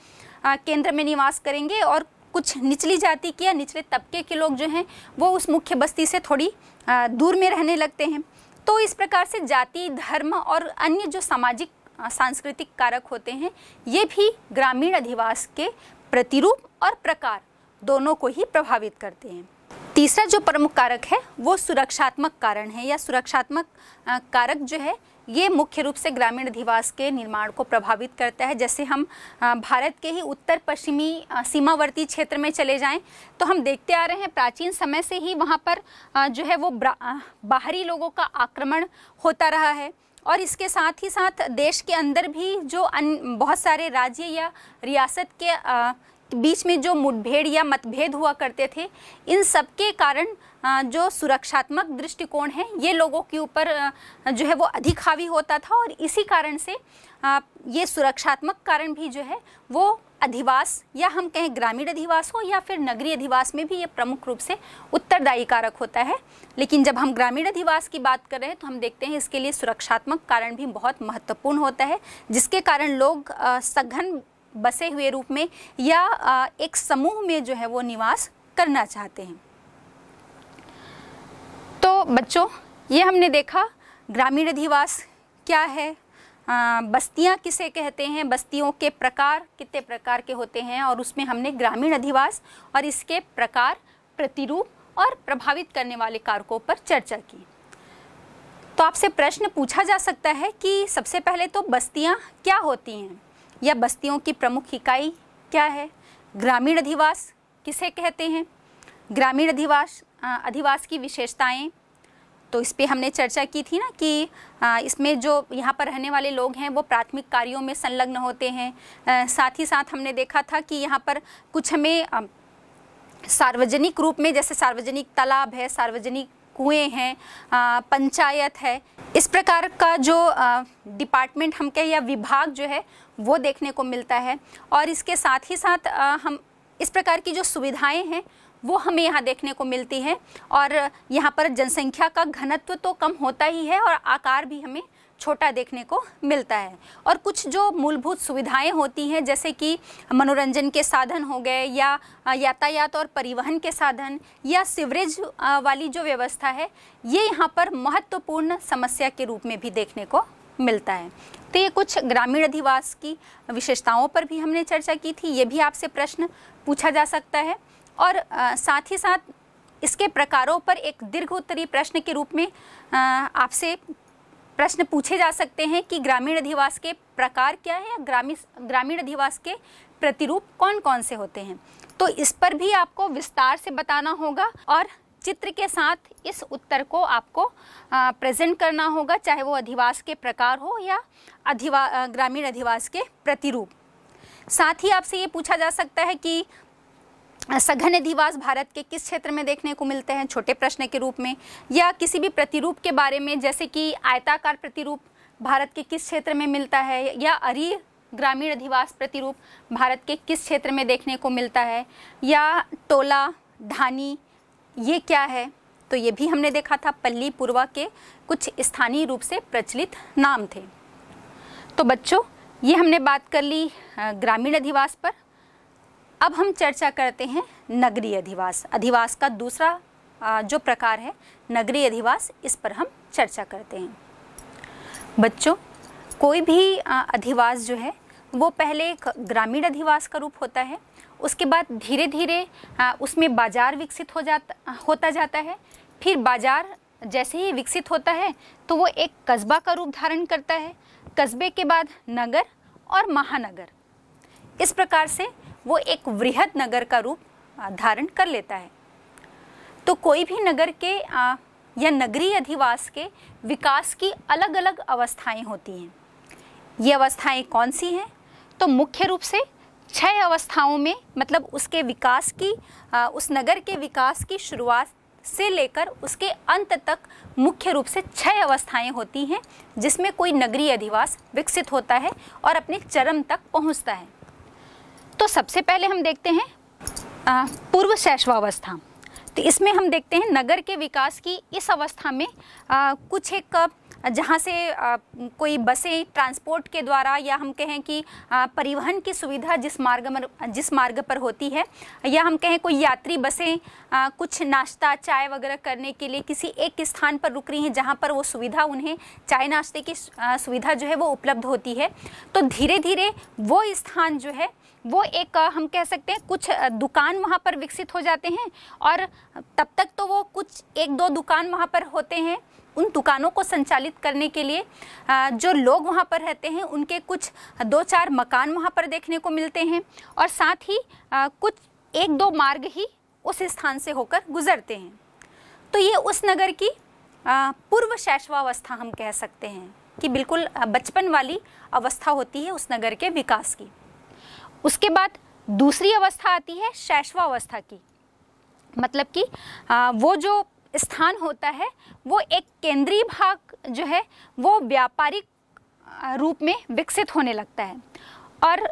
केंद्र में निवास करेंगे और कुछ निचली जाति के या निचले तबके के लोग जो हैं वो उस मुख्य बस्ती से थोड़ी दूर में रहने लगते हैं तो इस प्रकार से जाति धर्म और अन्य जो सामाजिक सांस्कृतिक कारक होते हैं ये भी ग्रामीण अधिवास के प्रतिरूप और प्रकार दोनों को ही प्रभावित करते हैं तीसरा जो प्रमुख कारक है वो सुरक्षात्मक कारण है या सुरक्षात्मक कारक जो है ये मुख्य रूप से ग्रामीण अधिवास के निर्माण को प्रभावित करता है जैसे हम भारत के ही उत्तर पश्चिमी सीमावर्ती क्षेत्र में चले जाएं तो हम देखते आ रहे हैं प्राचीन समय से ही वहाँ पर जो है वो बाहरी लोगों का आक्रमण होता रहा है और इसके साथ ही साथ देश के अंदर भी जो अन, बहुत सारे राज्य या रियासत के आ, बीच में जो मुठभेड़ या मतभेद हुआ करते थे इन सब के कारण जो सुरक्षात्मक दृष्टिकोण है ये लोगों के ऊपर जो है वो अधिक हावी होता था और इसी कारण से ये सुरक्षात्मक कारण भी जो है वो अधिवास या हम कहें ग्रामीण अधिवास हो या फिर नगरीय अधिवास में भी ये प्रमुख रूप से उत्तरदायी कारक होता है लेकिन जब हम ग्रामीण अधिवास की बात कर रहे हैं तो हम देखते हैं इसके लिए सुरक्षात्मक कारण भी बहुत महत्वपूर्ण होता है जिसके कारण लोग सघन बसे हुए रूप में या एक समूह में जो है वो निवास करना चाहते हैं तो बच्चों ये हमने देखा ग्रामीण अधिवास क्या है बस्तियां किसे कहते हैं बस्तियों के प्रकार कितने प्रकार के होते हैं और उसमें हमने ग्रामीण अधिवास और इसके प्रकार प्रतिरूप और प्रभावित करने वाले कारकों पर चर्चा की तो आपसे प्रश्न पूछा जा सकता है कि सबसे पहले तो बस्तियां क्या होती हैं या बस्तियों की प्रमुख इकाई क्या है ग्रामीण अधिवास किसे कहते हैं ग्रामीण अधिवास अधिवास की विशेषताएं तो इस पर हमने चर्चा की थी ना कि इसमें जो यहाँ पर रहने वाले लोग हैं वो प्राथमिक कार्यों में संलग्न होते हैं साथ ही साथ हमने देखा था कि यहाँ पर कुछ हमें सार्वजनिक रूप में जैसे सार्वजनिक तालाब है सार्वजनिक कुएं हैं पंचायत है इस प्रकार का जो डिपार्टमेंट हम कहें या विभाग जो है वो देखने को मिलता है और इसके साथ ही साथ हम इस प्रकार की जो सुविधाएं हैं वो हमें यहाँ देखने को मिलती है और यहाँ पर जनसंख्या का घनत्व तो कम होता ही है और आकार भी हमें छोटा देखने को मिलता है और कुछ जो मूलभूत सुविधाएं होती हैं जैसे कि मनोरंजन के साधन हो गए या यातायात और परिवहन के साधन या सिवरेज वाली जो व्यवस्था है ये यहाँ पर महत्वपूर्ण समस्या के रूप में भी देखने को मिलता है तो ये कुछ ग्रामीण अधिवास की विशेषताओं पर भी हमने चर्चा की थी ये भी आपसे प्रश्न पूछा जा सकता है और आ, साथ ही साथ इसके प्रकारों पर एक दीर्घ उत्तरी प्रश्न के रूप में आपसे प्रश्न पूछे जा सकते हैं कि ग्रामीण अधिवास के प्रकार क्या है या ग्रामीण ग्रामीण अधिवास के प्रतिरूप कौन कौन से होते हैं तो इस पर भी आपको विस्तार से बताना होगा और चित्र के साथ इस उत्तर को आपको प्रेजेंट करना होगा चाहे वो अधिवास के प्रकार हो या अधिवा ग्रामीण अधिवास के प्रतिरूप साथ ही आपसे ये पूछा जा सकता है कि सघन अधिवास भारत के किस क्षेत्र में देखने को मिलते हैं छोटे प्रश्न के रूप में या किसी भी प्रतिरूप के बारे में जैसे कि आयताकार प्रतिरूप भारत के किस क्षेत्र में मिलता है या अरी ग्रामीण अधिवास प्रतिरूप भारत के किस क्षेत्र में देखने को मिलता है या टोला धानी ये क्या है तो ये भी हमने देखा था पल्ली पूर्वा के कुछ स्थानीय रूप से प्रचलित नाम थे तो बच्चों ये हमने बात कर ली ग्रामीण अधिवास पर अब हम चर्चा करते हैं नगरीय अधिवास अधिवास का दूसरा जो प्रकार है नगरीय अधिवास इस पर हम चर्चा करते हैं बच्चों कोई भी अधिवास जो है वो पहले एक ग्रामीण अधिवास का रूप होता है उसके बाद धीरे धीरे उसमें बाज़ार विकसित हो जाता होता जाता है फिर बाज़ार जैसे ही विकसित होता है तो वो एक कस्बा का रूप धारण करता है कस्बे के बाद नगर और महानगर इस प्रकार से वो एक वृहद नगर का रूप धारण कर लेता है तो कोई भी नगर के आ, या नगरीय अधिवास के विकास की अलग अलग अवस्थाएं होती हैं ये अवस्थाएं कौन सी हैं तो मुख्य रूप से छह अवस्थाओं में मतलब उसके विकास की आ, उस नगर के विकास की शुरुआत से लेकर उसके अंत तक मुख्य रूप से छह अवस्थाएं होती हैं जिसमें कोई नगरीय अधिवास विकसित होता है और अपने चरम तक पहुंचता है तो सबसे पहले हम देखते हैं पूर्व शैशवावस्था तो इसमें हम देखते हैं नगर के विकास की इस अवस्था में आ, कुछ एक जहाँ से कोई बसें ट्रांसपोर्ट के द्वारा या हम कहें कि परिवहन की सुविधा जिस मार्ग जिस मार्ग पर होती है या हम कहें कोई यात्री बसें कुछ नाश्ता चाय वगैरह करने के लिए किसी एक स्थान पर रुक रही हैं जहाँ पर वो सुविधा उन्हें चाय नाश्ते की सुविधा जो है वो उपलब्ध होती है तो धीरे धीरे वो स्थान जो है वो एक हम कह सकते हैं कुछ दुकान वहाँ पर विकसित हो जाते हैं और तब तक तो वो कुछ एक दो दुकान वहाँ पर होते हैं उन दुकानों को संचालित करने के लिए जो लोग वहाँ पर रहते हैं उनके कुछ दो चार मकान वहाँ पर देखने को मिलते हैं और साथ ही कुछ एक दो मार्ग ही उस स्थान से होकर गुजरते हैं तो ये उस नगर की पूर्व शैशवावस्था हम कह सकते हैं कि बिल्कुल बचपन वाली अवस्था होती है उस नगर के विकास की उसके बाद दूसरी अवस्था आती है शैशवावस्था की मतलब कि वो जो स्थान होता है वो एक केंद्रीय भाग जो है वो व्यापारिक रूप में विकसित होने लगता है और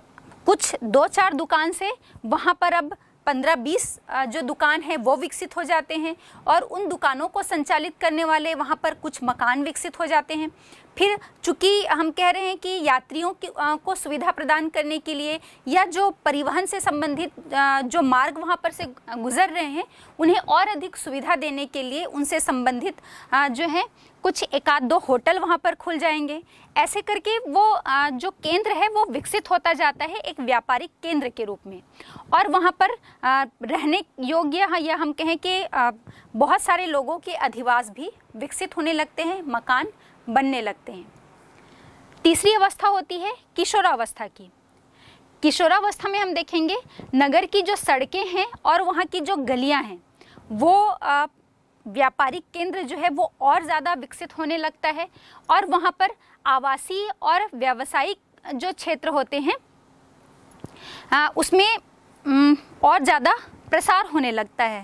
कुछ दो चार दुकान से वहाँ पर अब पंद्रह बीस जो दुकान है वो विकसित हो जाते हैं और उन दुकानों को संचालित करने वाले वहाँ पर कुछ मकान विकसित हो जाते हैं फिर चूंकि हम कह रहे हैं कि यात्रियों की को सुविधा प्रदान करने के लिए या जो परिवहन से संबंधित जो मार्ग वहाँ पर से गुजर रहे हैं उन्हें और अधिक सुविधा देने के लिए उनसे संबंधित जो है कुछ एकाध दो होटल वहाँ पर खुल जाएंगे ऐसे करके वो जो केंद्र है वो विकसित होता जाता है एक व्यापारिक केंद्र के रूप में और वहाँ पर रहने योग्य हाँ, या हम कहें कि बहुत सारे लोगों के अधिवास भी विकसित होने लगते हैं मकान बनने लगते हैं तीसरी अवस्था होती है किशोरावस्था की किशोरावस्था में हम देखेंगे नगर की जो सड़कें हैं और वहाँ की जो गलियाँ हैं वो व्यापारिक केंद्र जो है वो और ज़्यादा विकसित होने लगता है और वहाँ पर आवासीय और व्यावसायिक जो क्षेत्र होते हैं उसमें और ज़्यादा प्रसार होने लगता है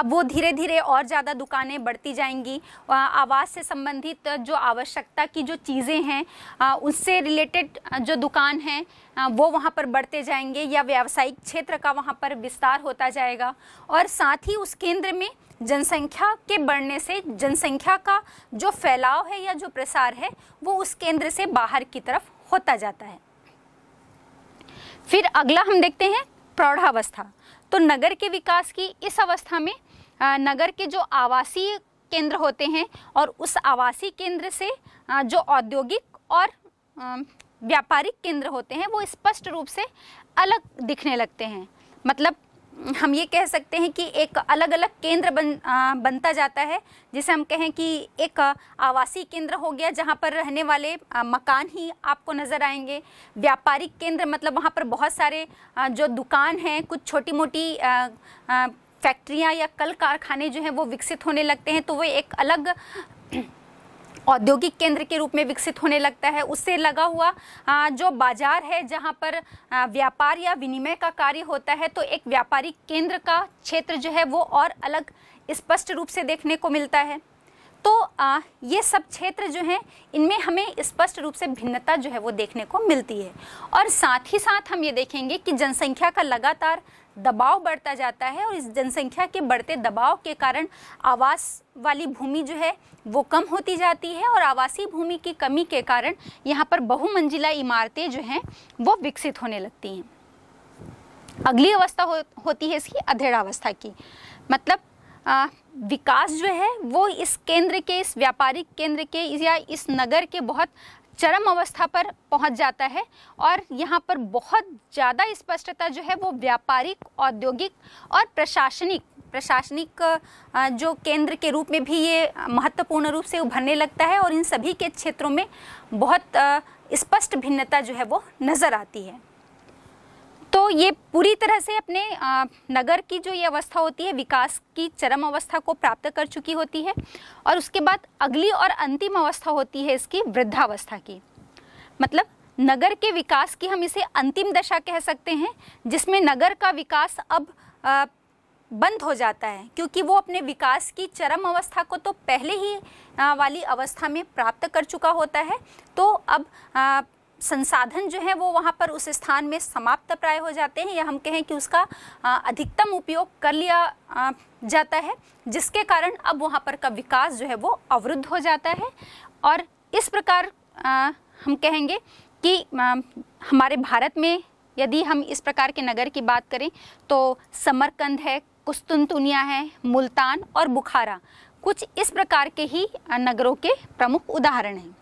अब वो धीरे धीरे और ज़्यादा दुकानें बढ़ती जाएंगी आवास से संबंधित जो आवश्यकता की जो चीज़ें हैं उससे रिलेटेड जो दुकान हैं वो वहाँ पर बढ़ते जाएंगे या व्यावसायिक क्षेत्र का वहाँ पर विस्तार होता जाएगा और साथ ही उस केंद्र में जनसंख्या के बढ़ने से जनसंख्या का जो फैलाव है या जो प्रसार है वो उस केंद्र से बाहर की तरफ होता जाता है फिर अगला हम देखते हैं प्रौढ़ावस्था तो नगर के विकास की इस अवस्था में नगर के जो आवासीय केंद्र होते हैं और उस आवासीय केंद्र से जो औद्योगिक और व्यापारिक केंद्र होते हैं वो स्पष्ट रूप से अलग दिखने लगते हैं मतलब हम ये कह सकते हैं कि एक अलग अलग केंद्र बन आ, बनता जाता है जिसे हम कहें कि एक आवासीय केंद्र हो गया जहाँ पर रहने वाले आ, मकान ही आपको नज़र आएंगे व्यापारिक केंद्र मतलब वहाँ पर बहुत सारे आ, जो दुकान हैं कुछ छोटी मोटी फैक्ट्रियाँ या कल कारखाने जो हैं वो विकसित होने लगते हैं तो वो एक अलग औद्योगिक केंद्र के रूप में विकसित होने लगता है उससे लगा हुआ जो बाजार है जहाँ पर व्यापार या विनिमय का कार्य होता है तो एक व्यापारिक केंद्र का क्षेत्र जो है वो और अलग स्पष्ट रूप से देखने को मिलता है तो आ, ये सब क्षेत्र जो हैं इनमें हमें स्पष्ट रूप से भिन्नता जो है वो देखने को मिलती है और साथ ही साथ हम ये देखेंगे कि जनसंख्या का लगातार दबाव बढ़ता जाता है और इस जनसंख्या के बढ़ते दबाव के कारण आवास वाली भूमि जो है वो कम होती जाती है और आवासीय भूमि की कमी के कारण यहाँ पर बहुमंजिला इमारतें जो हैं वो विकसित होने लगती हैं अगली अवस्था हो, होती है इसकी अधेड़ अवस्था की मतलब आ, विकास जो है वो इस केंद्र के इस व्यापारिक केंद्र के या इस नगर के बहुत चरम अवस्था पर पहुंच जाता है और यहाँ पर बहुत ज़्यादा स्पष्टता जो है वो व्यापारिक औद्योगिक और प्रशासनिक प्रशासनिक जो केंद्र के रूप में भी ये महत्वपूर्ण रूप से उभरने लगता है और इन सभी के क्षेत्रों में बहुत स्पष्ट भिन्नता जो है वो नज़र आती है तो ये पूरी तरह से अपने नगर की जो ये अवस्था होती है विकास की चरम अवस्था को प्राप्त कर चुकी होती है और उसके बाद अगली और अंतिम अवस्था होती है इसकी वृद्धावस्था की मतलब नगर के विकास की हम इसे अंतिम दशा कह सकते हैं जिसमें नगर का विकास अब बंद हो जाता है क्योंकि वो अपने विकास की चरम अवस्था को तो पहले ही वाली अवस्था में प्राप्त कर चुका होता है तो अब संसाधन जो है वो वहाँ पर उस स्थान में समाप्त प्राय हो जाते हैं या हम कहें कि उसका अधिकतम उपयोग कर लिया जाता है जिसके कारण अब वहाँ पर का विकास जो है वो अवरुद्ध हो जाता है और इस प्रकार हम कहेंगे कि हमारे भारत में यदि हम इस प्रकार के नगर की बात करें तो समरकंद है कुस्तुनतुनिया है मुल्तान और बुखारा कुछ इस प्रकार के ही नगरों के प्रमुख उदाहरण हैं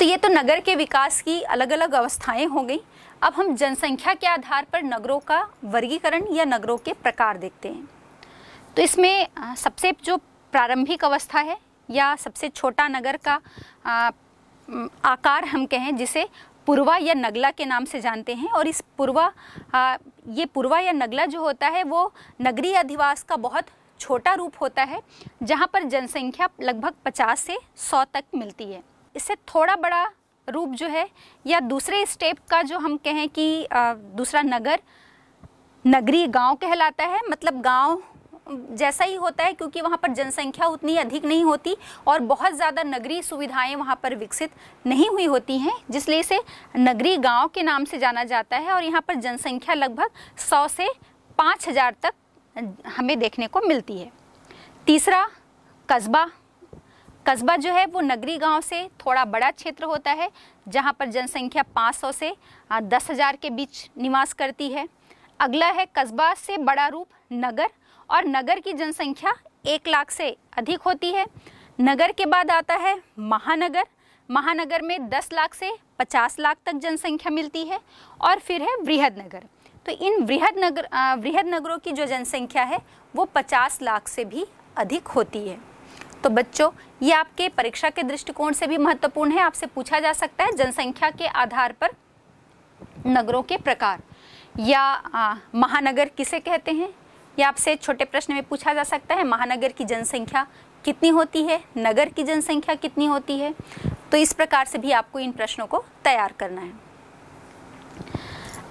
तो ये तो नगर के विकास की अलग अलग अवस्थाएं हो गई अब हम जनसंख्या के आधार पर नगरों का वर्गीकरण या नगरों के प्रकार देखते हैं तो इसमें सबसे जो प्रारंभिक अवस्था है या सबसे छोटा नगर का आ, आकार हम कहें जिसे पूर्वा या नगला के नाम से जानते हैं और इस पूर्वा आ, ये पूर्वा या नगला जो होता है वो नगरीय अधिवास का बहुत छोटा रूप होता है जहाँ पर जनसंख्या लगभग 50 से 100 तक मिलती है इससे थोड़ा बड़ा रूप जो है या दूसरे स्टेप का जो हम कहें कि दूसरा नगर नगरी गांव कहलाता है मतलब गांव जैसा ही होता है क्योंकि वहाँ पर जनसंख्या उतनी अधिक नहीं होती और बहुत ज़्यादा नगरीय सुविधाएं वहाँ पर विकसित नहीं हुई होती हैं जिसलिए इसे नगरी गांव के नाम से जाना जाता है और यहाँ पर जनसंख्या लगभग 100 से 5000 तक हमें देखने को मिलती है तीसरा कस्बा कस्बा जो है वो नगरी गांव से थोड़ा बड़ा क्षेत्र होता है जहां पर जनसंख्या 500 से दस हज़ार के बीच निवास करती है अगला है कस्बा से बड़ा रूप नगर और नगर की जनसंख्या एक लाख से अधिक होती है नगर के बाद आता है महानगर महानगर में 10 लाख से 50 लाख तक जनसंख्या मिलती है और फिर है वृहद नगर तो इन वृहद नगर वृहद नगरों की जो जनसंख्या है वो 50 लाख से भी अधिक होती है तो बच्चों ये आपके परीक्षा के दृष्टिकोण से भी महत्वपूर्ण है आपसे पूछा जा सकता है जनसंख्या के आधार पर नगरों के प्रकार या आ, महानगर किसे कहते हैं या आपसे छोटे प्रश्न में पूछा जा सकता है महानगर की जनसंख्या कितनी होती है नगर की जनसंख्या कितनी होती है तो इस प्रकार से भी आपको इन प्रश्नों को तैयार करना है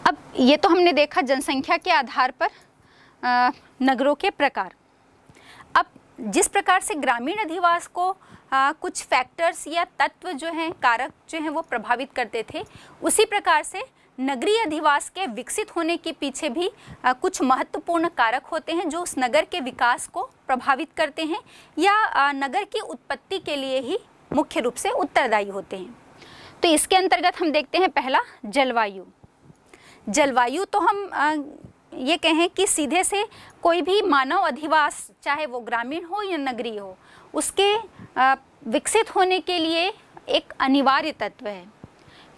अब ये तो हमने देखा जनसंख्या के आधार पर आ, नगरों के प्रकार जिस प्रकार से ग्रामीण अधिवास को आ, कुछ फैक्टर्स या तत्व जो हैं कारक जो हैं वो प्रभावित करते थे उसी प्रकार से नगरीय अधिवास के विकसित होने के पीछे भी आ, कुछ महत्वपूर्ण कारक होते हैं जो उस नगर के विकास को प्रभावित करते हैं या आ, नगर की उत्पत्ति के लिए ही मुख्य रूप से उत्तरदायी होते हैं तो इसके अंतर्गत हम देखते हैं पहला जलवायु जलवायु तो हम ये कहें कि सीधे से कोई भी मानव अधिवास चाहे वो ग्रामीण हो या नगरीय हो उसके विकसित होने के लिए एक अनिवार्य तत्व है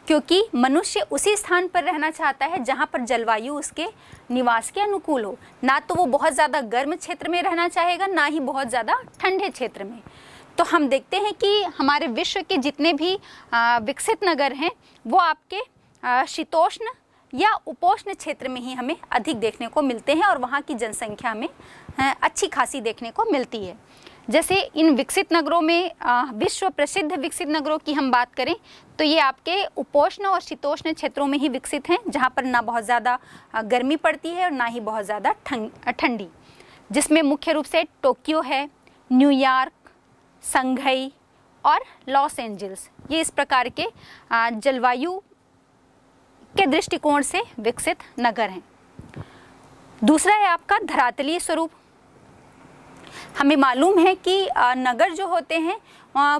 क्योंकि मनुष्य उसी स्थान पर रहना चाहता है जहाँ पर जलवायु उसके निवास के अनुकूल हो ना तो वो बहुत ज़्यादा गर्म क्षेत्र में रहना चाहेगा ना ही बहुत ज़्यादा ठंडे क्षेत्र में तो हम देखते हैं कि हमारे विश्व के जितने भी विकसित नगर हैं वो आपके शीतोष्ण या उपोष्ण क्षेत्र में ही हमें अधिक देखने को मिलते हैं और वहाँ की जनसंख्या में अच्छी खासी देखने को मिलती है जैसे इन विकसित नगरों में विश्व प्रसिद्ध विकसित नगरों की हम बात करें तो ये आपके उपोष्ण और शीतोष्ण क्षेत्रों में ही विकसित हैं जहाँ पर ना बहुत ज़्यादा गर्मी पड़ती है और ना ही बहुत ज़्यादा ठंडी जिसमें मुख्य रूप से टोक्यो है न्यूयॉर्क संघई और लॉस एंजल्स ये इस प्रकार के जलवायु के दृष्टिकोण से विकसित नगर हैं दूसरा है आपका धरातलीय स्वरूप हमें मालूम है कि नगर जो होते हैं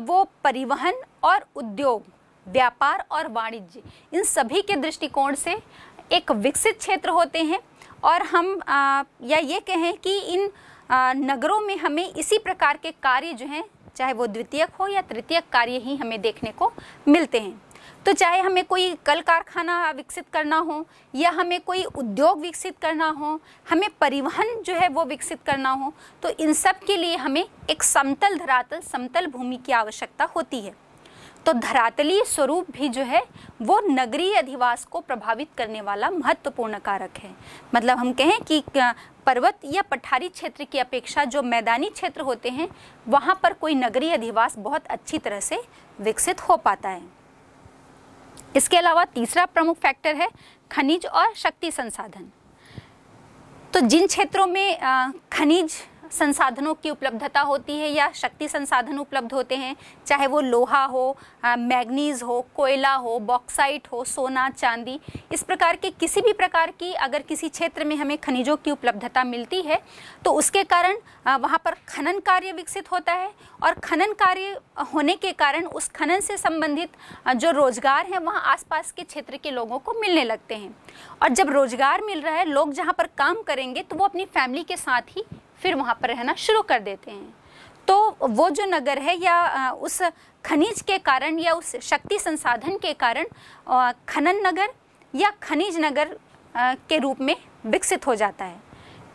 वो परिवहन और उद्योग व्यापार और वाणिज्य इन सभी के दृष्टिकोण से एक विकसित क्षेत्र होते हैं और हम या ये कहें कि इन नगरों में हमें इसी प्रकार के कार्य जो हैं चाहे वो द्वितीयक हो या तृतीयक कार्य ही हमें देखने को मिलते हैं तो चाहे हमें कोई कल कारखाना विकसित करना हो या हमें कोई उद्योग विकसित करना हो हमें परिवहन जो है वो विकसित करना हो तो इन सब के लिए हमें एक समतल धरातल समतल भूमि की आवश्यकता होती है तो धरातलीय स्वरूप भी जो है वो नगरीय अधिवास को प्रभावित करने वाला महत्वपूर्ण कारक है मतलब हम कहें कि पर्वत या पठारी क्षेत्र की अपेक्षा जो मैदानी क्षेत्र होते हैं वहाँ पर कोई नगरीय अधिवास बहुत अच्छी तरह से विकसित हो पाता है इसके अलावा तीसरा प्रमुख फैक्टर है खनिज और शक्ति संसाधन तो जिन क्षेत्रों में खनिज संसाधनों की उपलब्धता होती है या शक्ति संसाधन उपलब्ध होते हैं चाहे वो लोहा हो मैग्नीज हो कोयला हो बॉक्साइट हो सोना चांदी इस प्रकार के किसी भी प्रकार की अगर किसी क्षेत्र में हमें खनिजों की उपलब्धता मिलती है तो उसके कारण वहाँ पर खनन कार्य विकसित होता है और खनन कार्य होने के कारण उस खनन से संबंधित जो रोजगार हैं वहाँ आसपास के क्षेत्र के लोगों को मिलने लगते हैं और जब रोजगार मिल रहा है लोग जहाँ पर काम करेंगे तो वो अपनी फैमिली के साथ ही फिर वहाँ पर रहना शुरू कर देते हैं तो वो जो नगर है या उस खनिज के कारण या उस शक्ति संसाधन के कारण खनन नगर या खनिज नगर के रूप में विकसित हो जाता है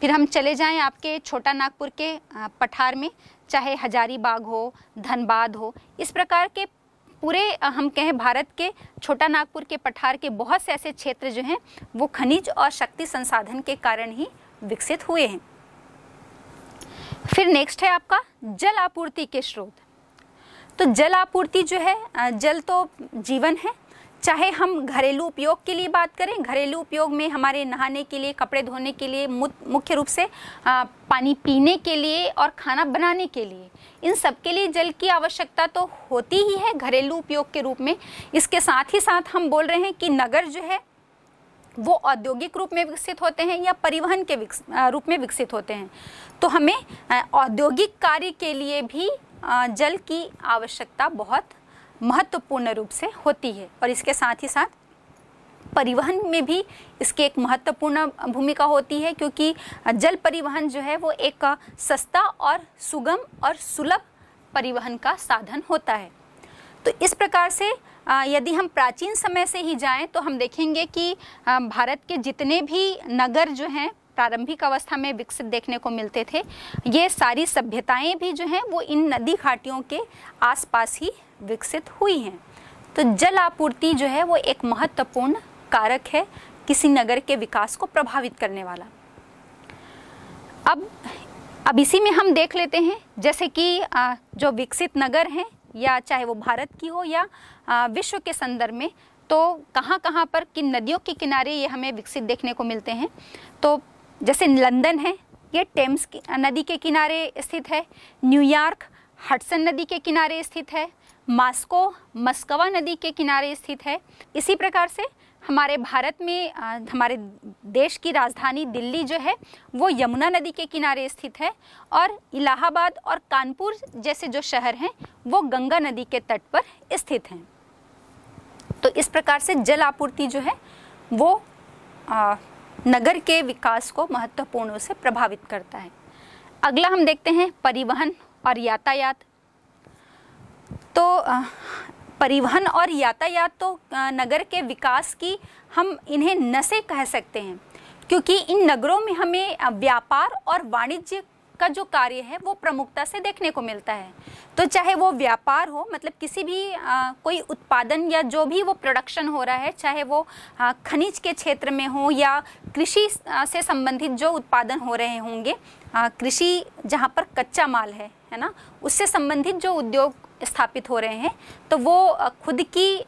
फिर हम चले जाएं आपके छोटा नागपुर के पठार में चाहे हजारीबाग हो धनबाद हो इस प्रकार के पूरे हम कहें भारत के छोटा नागपुर के पठार के बहुत से ऐसे क्षेत्र जो हैं वो खनिज और शक्ति संसाधन के कारण ही विकसित हुए हैं फिर नेक्स्ट है आपका जल आपूर्ति के स्रोत तो जल आपूर्ति जो है जल तो जीवन है चाहे हम घरेलू उपयोग के लिए बात करें घरेलू उपयोग में हमारे नहाने के लिए कपड़े धोने के लिए मुख्य रूप से आ, पानी पीने के लिए और खाना बनाने के लिए इन सब के लिए जल की आवश्यकता तो होती ही है घरेलू उपयोग के रूप में इसके साथ ही साथ हम बोल रहे हैं कि नगर जो है वो औद्योगिक रूप में विकसित होते हैं या परिवहन के रूप में विकसित होते हैं तो हमें औद्योगिक कार्य के लिए भी जल की आवश्यकता बहुत महत्वपूर्ण रूप से होती है और इसके साथ ही साथ परिवहन में भी इसके एक महत्वपूर्ण भूमिका होती है क्योंकि जल परिवहन जो है वो एक सस्ता और सुगम और सुलभ परिवहन का साधन होता है तो इस प्रकार से यदि हम प्राचीन समय से ही जाएं तो हम देखेंगे कि भारत के जितने भी नगर जो हैं प्रारंभिक अवस्था में विकसित देखने को मिलते थे ये सारी सभ्यताएं भी जो हैं वो इन नदी घाटियों के आसपास ही विकसित हुई हैं तो जल आपूर्ति जो है वो एक महत्वपूर्ण कारक है किसी नगर के विकास को प्रभावित करने वाला अब अब इसी में हम देख लेते हैं जैसे कि जो विकसित नगर हैं या चाहे वो भारत की हो या विश्व के संदर्भ में तो कहाँ कहाँ पर किन नदियों के किनारे ये हमें विकसित देखने को मिलते हैं तो जैसे लंदन है ये टेम्स नदी के किनारे स्थित है न्यूयॉर्क हटसन नदी के किनारे स्थित है मास्को मस्कवा नदी के किनारे स्थित है इसी प्रकार से हमारे भारत में हमारे देश की राजधानी दिल्ली जो है वो यमुना नदी के किनारे स्थित है और इलाहाबाद और कानपुर जैसे जो शहर हैं वो गंगा नदी के तट पर स्थित हैं तो इस प्रकार से जल आपूर्ति जो है वो आ, नगर के विकास को महत्वपूर्ण से प्रभावित करता है अगला हम देखते हैं परिवहन और यातायात तो परिवहन और यातायात तो नगर के विकास की हम इन्हें नशे कह सकते हैं क्योंकि इन नगरों में हमें व्यापार और वाणिज्य का जो कार्य है वो प्रमुखता से देखने को मिलता है तो चाहे वो व्यापार हो मतलब किसी भी आ, कोई उत्पादन या जो भी वो प्रोडक्शन हो रहा है चाहे वो आ, खनिज के क्षेत्र में हो या कृषि से संबंधित जो उत्पादन हो रहे होंगे कृषि जहाँ पर कच्चा माल है है ना उससे संबंधित जो उद्योग स्थापित हो रहे हैं तो वो खुद की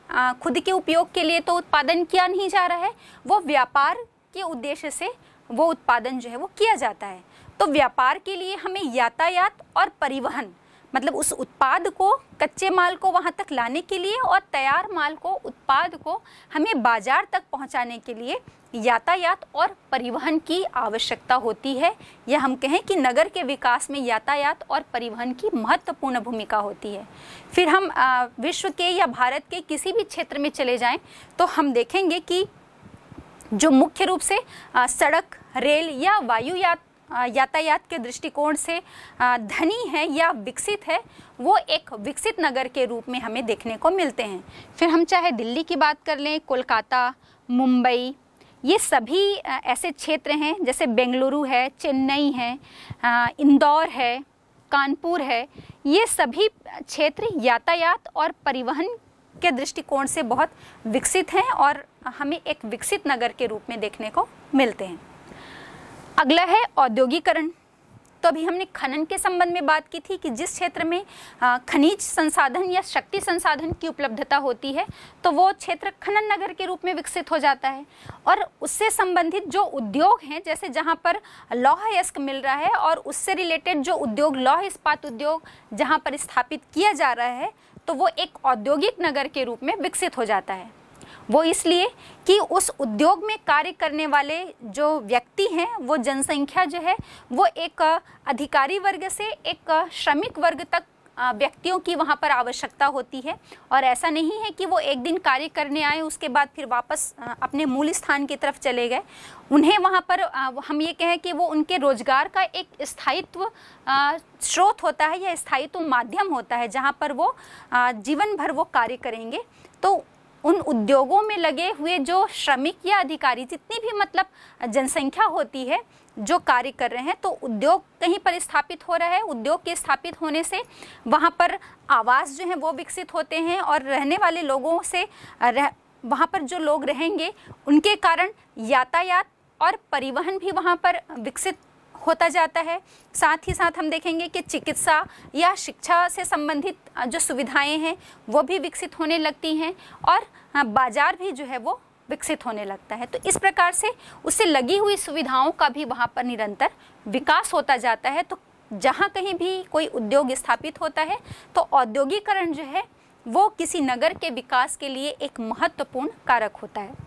खुद के उपयोग के लिए तो उत्पादन किया नहीं जा रहा है वो व्यापार के उद्देश्य से वो उत्पादन जो है वो किया जाता है तो व्यापार के लिए हमें यातायात और परिवहन मतलब उस उत्पाद को कच्चे माल को वहाँ तक लाने के लिए और तैयार माल को उत्पाद को हमें बाजार तक पहुँचाने के लिए यातायात और परिवहन की आवश्यकता होती है या हम कहें कि नगर के विकास में यातायात और परिवहन की महत्वपूर्ण भूमिका होती है फिर हम विश्व के या भारत के किसी भी क्षेत्र में चले जाएं तो हम देखेंगे कि जो मुख्य रूप से सड़क रेल या वायु यात यातायात के दृष्टिकोण से धनी है या विकसित है वो एक विकसित नगर के रूप में हमें देखने को मिलते हैं फिर हम चाहे दिल्ली की बात कर लें कोलकाता मुंबई ये सभी ऐसे क्षेत्र हैं जैसे बेंगलुरु है चेन्नई है इंदौर है कानपुर है ये सभी क्षेत्र यातायात और परिवहन के दृष्टिकोण से बहुत विकसित हैं और हमें एक विकसित नगर के रूप में देखने को मिलते हैं अगला है औद्योगिकरण तो अभी हमने खनन के संबंध में बात की थी कि जिस क्षेत्र में खनिज संसाधन या शक्ति संसाधन की उपलब्धता होती है तो वो क्षेत्र खनन नगर के रूप में विकसित हो जाता है और उससे संबंधित जो उद्योग हैं जैसे जहाँ पर लौह यस्क मिल रहा है और उससे रिलेटेड जो उद्योग लौह इस्पात उद्योग जहाँ पर स्थापित किया जा रहा है तो वो एक औद्योगिक नगर के रूप में विकसित हो जाता है वो इसलिए कि उस उद्योग में कार्य करने वाले जो व्यक्ति हैं वो जनसंख्या जो है वो एक अधिकारी वर्ग से एक श्रमिक वर्ग तक व्यक्तियों की वहाँ पर आवश्यकता होती है और ऐसा नहीं है कि वो एक दिन कार्य करने आए उसके बाद फिर वापस अपने मूल स्थान की तरफ चले गए उन्हें वहाँ पर हम ये कहें कि वो उनके रोजगार का एक स्थायित्व स्रोत होता है या स्थायित्व माध्यम होता है जहाँ पर वो जीवन भर वो कार्य करेंगे तो उन उद्योगों में लगे हुए जो श्रमिक या अधिकारी जितनी भी मतलब जनसंख्या होती है जो कार्य कर रहे हैं तो उद्योग कहीं पर स्थापित हो रहा है उद्योग के स्थापित होने से वहाँ पर आवास जो है वो विकसित होते हैं और रहने वाले लोगों से रह वहाँ पर जो लोग रहेंगे उनके कारण यातायात और परिवहन भी वहाँ पर विकसित होता जाता है साथ ही साथ हम देखेंगे कि चिकित्सा या शिक्षा से संबंधित जो सुविधाएं हैं वो भी विकसित होने लगती हैं और हाँ, बाज़ार भी जो है वो विकसित होने लगता है तो इस प्रकार से उससे लगी हुई सुविधाओं का भी वहाँ पर निरंतर विकास होता जाता है तो जहाँ कहीं भी कोई उद्योग स्थापित होता है तो औद्योगिकरण जो है वो किसी नगर के विकास के लिए एक महत्वपूर्ण कारक होता है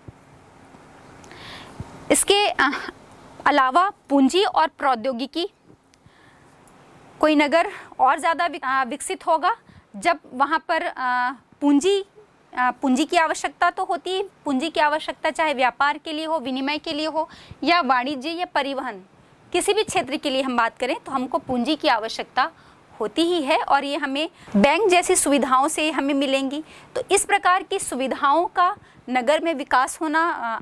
इसके अलावा पूंजी और प्रौद्योगिकी कोई नगर और ज़्यादा विकसित होगा जब वहाँ पर पूंजी पूंजी की आवश्यकता तो होती है पूंजी की आवश्यकता चाहे व्यापार के लिए हो विनिमय के लिए हो या वाणिज्य या परिवहन किसी भी क्षेत्र के लिए हम बात करें तो हमको पूंजी की आवश्यकता होती ही है और ये हमें बैंक जैसी सुविधाओं से हमें मिलेंगी तो इस प्रकार की सुविधाओं का नगर में विकास होना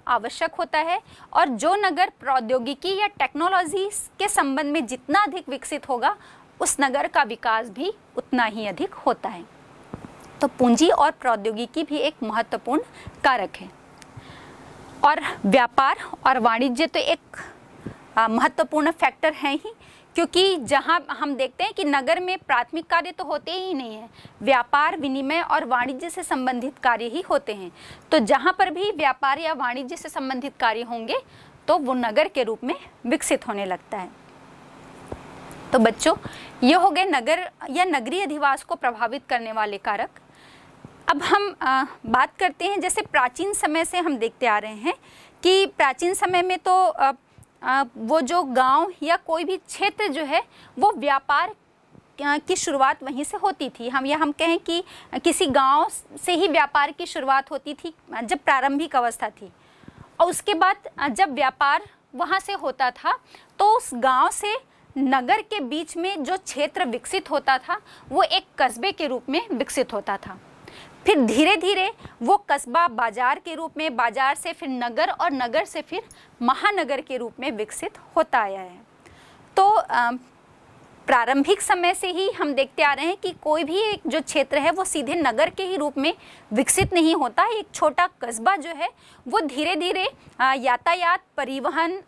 आवश्यक होता है और जो नगर प्रौद्योगिकी या टेक्नोलॉजी के संबंध में जितना अधिक विकसित होगा उस नगर का विकास भी उतना ही अधिक होता है तो पूंजी और प्रौद्योगिकी भी एक महत्वपूर्ण कारक है और व्यापार और वाणिज्य तो एक महत्वपूर्ण फैक्टर है ही क्योंकि जहां हम देखते हैं कि नगर में प्राथमिक कार्य तो होते ही नहीं है व्यापार विनिमय और वाणिज्य से संबंधित कार्य ही होते हैं तो जहां पर भी व्यापार या वाणिज्य से संबंधित कार्य होंगे तो वो नगर के रूप में विकसित होने लगता है तो बच्चों ये हो गए नगर या नगरीय अधिवास को प्रभावित करने वाले कारक अब हम आ, बात करते हैं जैसे प्राचीन समय से हम देखते आ रहे हैं कि प्राचीन समय में तो वो जो गांव या कोई भी क्षेत्र जो है वो व्यापार की शुरुआत वहीं से होती थी हम या हम कहें कि किसी गांव से ही व्यापार की शुरुआत होती थी जब प्रारंभिक अवस्था थी और उसके बाद जब व्यापार वहाँ से होता था तो उस गांव से नगर के बीच में जो क्षेत्र विकसित होता था वो एक कस्बे के रूप में विकसित होता था फिर धीरे धीरे वो कस्बा बाजार के रूप में बाजार से फिर नगर और नगर से फिर महानगर के रूप में विकसित होता आया है तो प्रारंभिक समय से ही हम देखते आ रहे हैं कि कोई भी एक जो क्षेत्र है वो सीधे नगर के ही रूप में विकसित नहीं होता एक छोटा कस्बा जो है वो धीरे धीरे यातायात परिवहन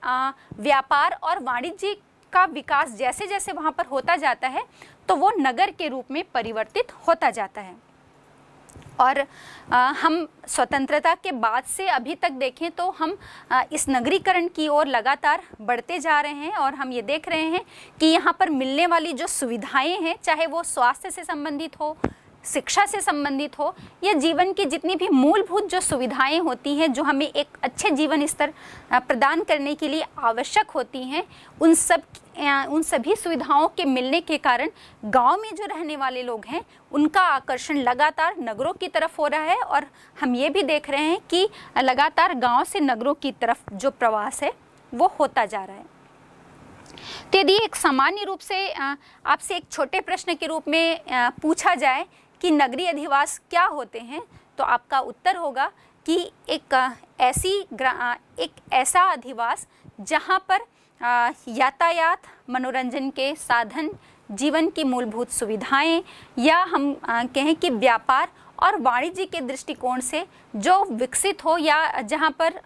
व्यापार और वाणिज्य का विकास जैसे जैसे वहाँ पर होता जाता है तो वो नगर के रूप में परिवर्तित होता जाता है और आ, हम स्वतंत्रता के बाद से अभी तक देखें तो हम आ, इस नगरीकरण की ओर लगातार बढ़ते जा रहे हैं और हम ये देख रहे हैं कि यहाँ पर मिलने वाली जो सुविधाएं हैं चाहे वो स्वास्थ्य से संबंधित हो शिक्षा से संबंधित हो या जीवन की जितनी भी मूलभूत जो सुविधाएं होती हैं जो हमें एक अच्छे जीवन स्तर प्रदान करने के लिए आवश्यक होती हैं उन सब उन सभी सुविधाओं के मिलने के कारण गांव में जो रहने वाले लोग हैं उनका आकर्षण लगातार नगरों की तरफ हो रहा है और हम ये भी देख रहे हैं कि लगातार गाँव से नगरों की तरफ जो प्रवास है वो होता जा रहा है तो यदि एक सामान्य रूप से आपसे एक छोटे प्रश्न के रूप में पूछा जाए कि नगरीय अधिवास क्या होते हैं तो आपका उत्तर होगा कि एक ऐसी एक ऐसा अधिवास जहाँ पर यातायात मनोरंजन के साधन जीवन की मूलभूत सुविधाएं या हम कहें कि व्यापार और वाणिज्य के दृष्टिकोण से जो विकसित हो या जहाँ पर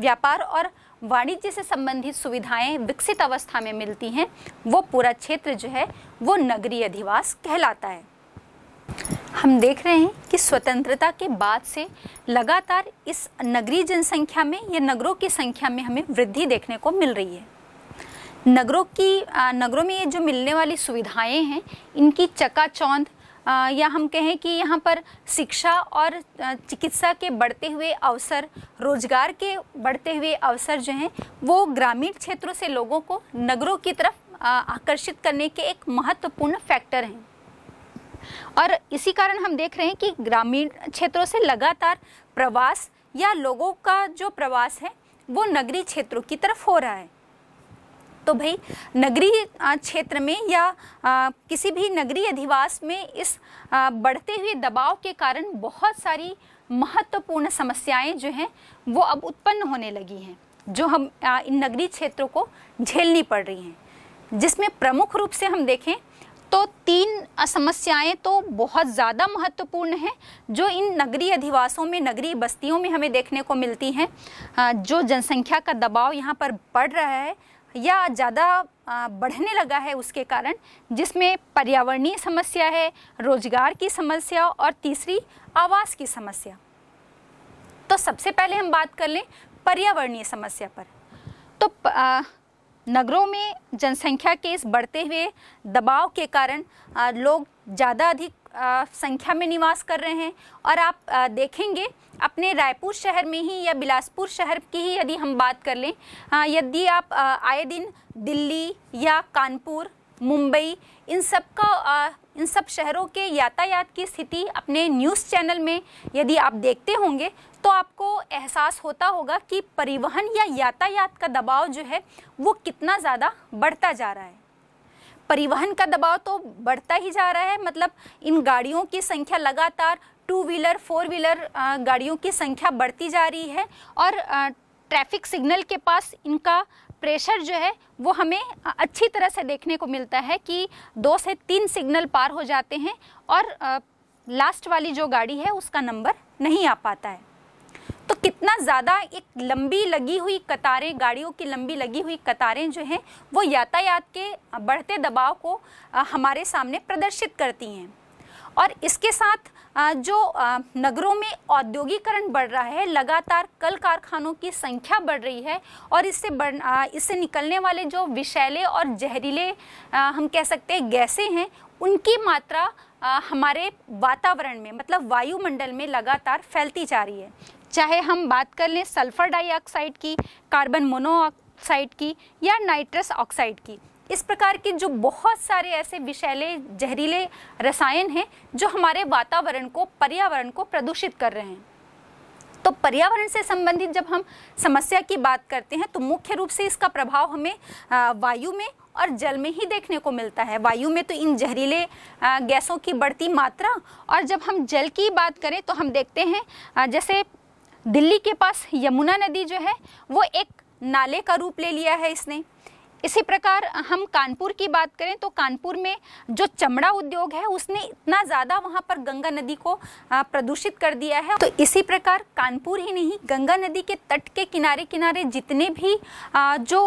व्यापार और वाणिज्य से संबंधित सुविधाएं विकसित अवस्था में मिलती हैं वो पूरा क्षेत्र जो है वो नगरीय अधिवास कहलाता है हम देख रहे हैं कि स्वतंत्रता के बाद से लगातार इस नगरीय जनसंख्या में या नगरों की संख्या में हमें वृद्धि देखने को मिल रही है नगरों की नगरों में ये जो मिलने वाली सुविधाएं हैं इनकी चकाचौंध या हम कहें कि यहाँ पर शिक्षा और चिकित्सा के बढ़ते हुए अवसर रोजगार के बढ़ते हुए अवसर जो हैं वो ग्रामीण क्षेत्रों से लोगों को नगरों की तरफ आकर्षित करने के एक महत्वपूर्ण फैक्टर हैं और इसी कारण हम देख रहे हैं कि ग्रामीण क्षेत्रों से लगातार प्रवास या लोगों का जो प्रवास है वो नगरीय क्षेत्रों की तरफ हो रहा है तो भाई नगरीय क्षेत्र में या आ, किसी भी नगरीय अधिवास में इस आ, बढ़ते हुए दबाव के कारण बहुत सारी महत्वपूर्ण समस्याएं जो हैं वो अब उत्पन्न होने लगी हैं जो हम आ, इन नगरीय क्षेत्रों को झेलनी पड़ रही हैं जिसमें प्रमुख रूप से हम देखें तो तीन समस्याएं तो बहुत ज़्यादा महत्वपूर्ण हैं जो इन नगरीय अधिवासों में नगरीय बस्तियों में हमें देखने को मिलती हैं जो जनसंख्या का दबाव यहाँ पर बढ़ रहा है या ज़्यादा बढ़ने लगा है उसके कारण जिसमें पर्यावरणीय समस्या है रोजगार की समस्या और तीसरी आवास की समस्या तो सबसे पहले हम बात कर लें पर्यावरणीय समस्या पर तो नगरों में जनसंख्या के इस बढ़ते हुए दबाव के कारण लोग ज़्यादा अधिक संख्या में निवास कर रहे हैं और आप देखेंगे अपने रायपुर शहर में ही या बिलासपुर शहर की ही यदि हम बात कर लें यदि आप आए दिन दिल्ली या कानपुर मुंबई इन सब का इन सब शहरों के यातायात की स्थिति अपने न्यूज़ चैनल में यदि आप देखते होंगे तो आपको एहसास होता होगा कि परिवहन या यातायात का दबाव जो है वो कितना ज़्यादा बढ़ता जा रहा है परिवहन का दबाव तो बढ़ता ही जा रहा है मतलब इन गाड़ियों की संख्या लगातार टू व्हीलर फोर व्हीलर गाड़ियों की संख्या बढ़ती जा रही है और ट्रैफिक सिग्नल के पास इनका प्रेशर जो है वो हमें अच्छी तरह से देखने को मिलता है कि दो से तीन सिग्नल पार हो जाते हैं और लास्ट वाली जो गाड़ी है उसका नंबर नहीं आ पाता है तो कितना ज़्यादा एक लंबी लगी हुई कतारें गाड़ियों की लंबी लगी हुई कतारें जो हैं वो यातायात के बढ़ते दबाव को हमारे सामने प्रदर्शित करती हैं और इसके साथ जो नगरों में औद्योगिकरण बढ़ रहा है लगातार कल कारखानों की संख्या बढ़ रही है और इससे बढ़ इससे निकलने वाले जो विषैले और जहरीले हम कह सकते हैं गैसें हैं उनकी मात्रा हमारे वातावरण में मतलब वायुमंडल में लगातार फैलती जा रही है चाहे हम बात कर लें सल्फ़र डाइऑक्साइड की कार्बन मोनोऑक्साइड की या नाइट्रस ऑक्साइड की इस प्रकार के जो बहुत सारे ऐसे विषैले जहरीले रसायन हैं जो हमारे वातावरण को पर्यावरण को प्रदूषित कर रहे हैं तो पर्यावरण से संबंधित जब हम समस्या की बात करते हैं तो मुख्य रूप से इसका प्रभाव हमें वायु में और जल में ही देखने को मिलता है वायु में तो इन जहरीले गैसों की बढ़ती मात्रा और जब हम जल की बात करें तो हम देखते हैं जैसे दिल्ली के पास यमुना नदी जो है वो एक नाले का रूप ले लिया है इसने इसी प्रकार हम कानपुर की बात करें तो कानपुर में जो चमड़ा उद्योग है उसने इतना ज़्यादा वहाँ पर गंगा नदी को प्रदूषित कर दिया है तो इसी प्रकार कानपुर ही नहीं गंगा नदी के तट के किनारे किनारे जितने भी जो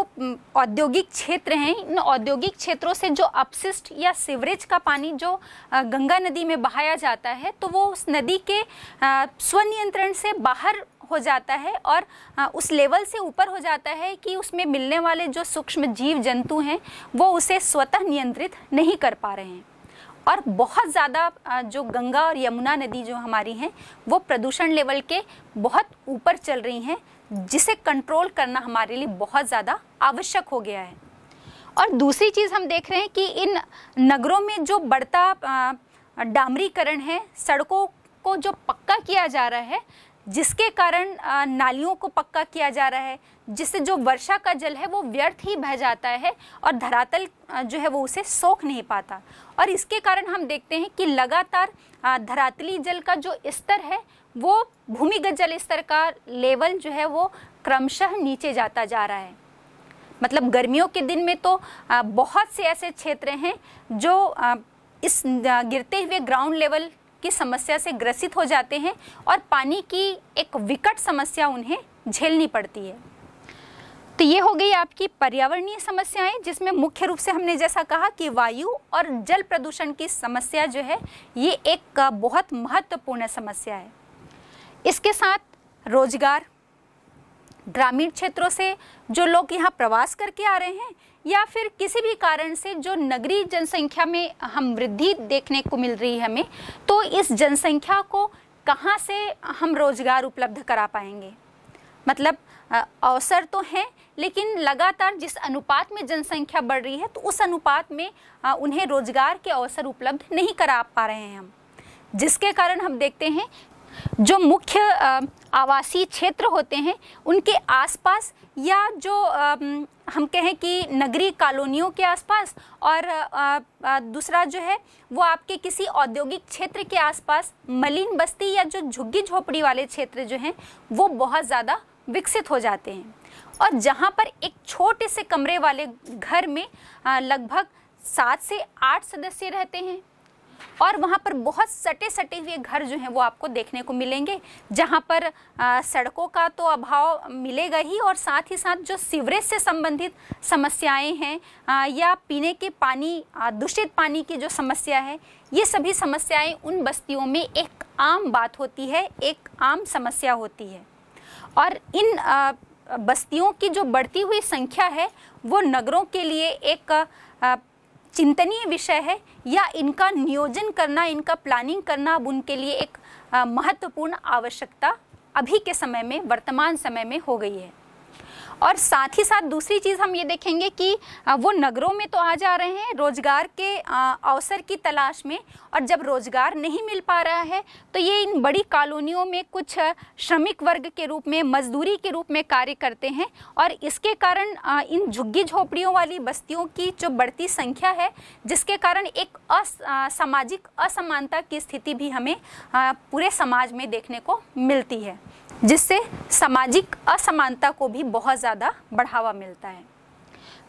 औद्योगिक क्षेत्र हैं इन औद्योगिक क्षेत्रों से जो अपशिष्ट या सिवरेज का पानी जो गंगा नदी में बहाया जाता है तो वो उस नदी के स्वनियंत्रण से बाहर हो जाता है और हाँ, उस लेवल से ऊपर हो जाता है कि उसमें मिलने वाले जो सूक्ष्म जीव जंतु हैं वो उसे स्वतः नियंत्रित नहीं कर पा रहे हैं और बहुत ज़्यादा हाँ, जो गंगा और यमुना नदी जो हमारी हैं वो प्रदूषण लेवल के बहुत ऊपर चल रही हैं जिसे कंट्रोल करना हमारे लिए बहुत ज़्यादा आवश्यक हो गया है और दूसरी चीज़ हम देख रहे हैं कि इन नगरों में जो बढ़ता हाँ, डामरीकरण है सड़कों को जो पक्का किया जा रहा है जिसके कारण नालियों को पक्का किया जा रहा है जिससे जो वर्षा का जल है वो व्यर्थ ही बह जाता है और धरातल जो है वो उसे सोख नहीं पाता और इसके कारण हम देखते हैं कि लगातार धरातली जल का जो स्तर है वो भूमिगत जल स्तर का लेवल जो है वो क्रमशः नीचे जाता जा रहा है मतलब गर्मियों के दिन में तो बहुत से ऐसे क्षेत्र हैं जो इस गिरते हुए ग्राउंड लेवल की समस्या से ग्रसित हो जाते हैं और पानी की एक विकट समस्या उन्हें झेलनी पड़ती है तो ये हो गई आपकी पर्यावरणीय समस्याएं जिसमें मुख्य रूप से हमने जैसा कहा कि वायु और जल प्रदूषण की समस्या जो है ये एक बहुत महत्वपूर्ण समस्या है इसके साथ रोजगार ग्रामीण क्षेत्रों से जो लोग यहाँ प्रवास करके आ रहे हैं या फिर किसी भी कारण से जो नगरीय जनसंख्या में हम वृद्धि देखने को मिल रही है हमें तो इस जनसंख्या को कहाँ से हम रोजगार उपलब्ध करा पाएंगे मतलब अवसर तो हैं लेकिन लगातार जिस अनुपात में जनसंख्या बढ़ रही है तो उस अनुपात में उन्हें रोजगार के अवसर उपलब्ध नहीं करा पा रहे हैं हम जिसके कारण हम देखते हैं जो मुख्य आवासीय क्षेत्र होते हैं उनके आसपास या जो हम कहें कि नगरीय कॉलोनियों के आसपास और दूसरा जो है वो आपके किसी औद्योगिक क्षेत्र के आसपास मलिन बस्ती या जो झुग्गी झोपड़ी वाले क्षेत्र जो हैं वो बहुत ज़्यादा विकसित हो जाते हैं और जहाँ पर एक छोटे से कमरे वाले घर में लगभग सात से आठ सदस्य रहते हैं और वहाँ पर बहुत सटे सटे हुए घर जो हैं वो आपको देखने को मिलेंगे जहाँ पर आ, सड़कों का तो अभाव मिलेगा ही और साथ ही साथ जो सीवरेज से संबंधित समस्याएं हैं आ, या पीने के पानी दूषित पानी की जो समस्या है ये सभी समस्याएं उन बस्तियों में एक आम बात होती है एक आम समस्या होती है और इन आ, बस्तियों की जो बढ़ती हुई संख्या है वो नगरों के लिए एक चिंतनीय विषय है या इनका नियोजन करना इनका प्लानिंग करना अब उनके लिए एक महत्वपूर्ण आवश्यकता अभी के समय में वर्तमान समय में हो गई है और साथ ही साथ दूसरी चीज़ हम ये देखेंगे कि वो नगरों में तो आ जा रहे हैं रोज़गार के अवसर की तलाश में और जब रोज़गार नहीं मिल पा रहा है तो ये इन बड़ी कॉलोनियों में कुछ श्रमिक वर्ग के रूप में मजदूरी के रूप में कार्य करते हैं और इसके कारण इन झुग्गी झोपड़ियों वाली बस्तियों की जो बढ़ती संख्या है जिसके कारण एक असामाजिक असमानता की स्थिति भी हमें पूरे समाज में देखने को मिलती है जिससे सामाजिक असमानता को भी बहुत ज़्यादा बढ़ावा मिलता है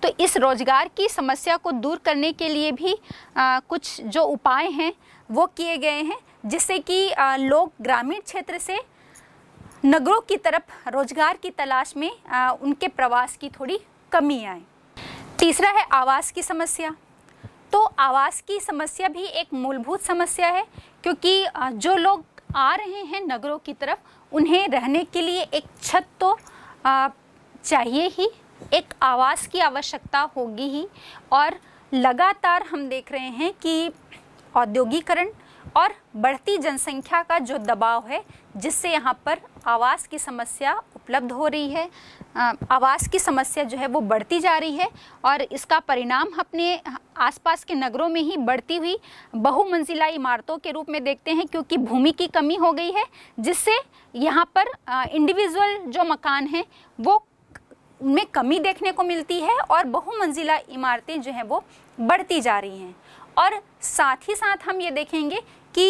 तो इस रोज़गार की समस्या को दूर करने के लिए भी आ, कुछ जो उपाय हैं वो किए गए हैं जिससे कि लोग ग्रामीण क्षेत्र से नगरों की तरफ रोजगार की तलाश में आ, उनके प्रवास की थोड़ी कमी आए तीसरा है आवास की समस्या तो आवास की समस्या भी एक मूलभूत समस्या है क्योंकि जो लोग आ रहे हैं नगरों की तरफ उन्हें रहने के लिए एक छत तो आ, चाहिए ही एक आवास की आवश्यकता होगी ही और लगातार हम देख रहे हैं कि औद्योगिकरण और बढ़ती जनसंख्या का जो दबाव है जिससे यहाँ पर आवास की समस्या उपलब्ध हो रही है आवास की समस्या जो है वो बढ़ती जा रही है और इसका परिणाम अपने आसपास के नगरों में ही बढ़ती हुई बहुमंजिला इमारतों के रूप में देखते हैं क्योंकि भूमि की कमी हो गई है जिससे यहाँ पर इंडिविजुअल जो मकान हैं वो में कमी देखने को मिलती है और बहुमंजिला इमारतें जो हैं वो बढ़ती जा रही हैं और साथ ही साथ हम ये देखेंगे कि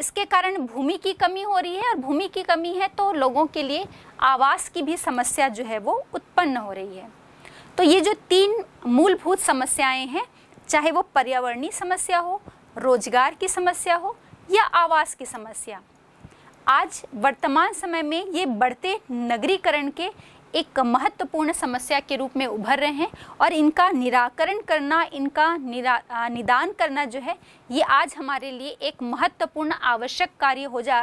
इसके कारण भूमि की कमी हो रही है और भूमि की कमी है तो लोगों के लिए आवास की भी समस्या जो है वो उत्पन्न हो रही है तो ये जो तीन मूलभूत समस्याएं हैं चाहे वो पर्यावरणीय समस्या हो रोजगार की समस्या हो या आवास की समस्या आज वर्तमान समय में ये बढ़ते नगरीकरण के एक महत्वपूर्ण समस्या के रूप में उभर रहे हैं और इनका निराकरण करना इनका निरा निदान करना जो है ये आज हमारे लिए एक महत्वपूर्ण आवश्यक कार्य हो जा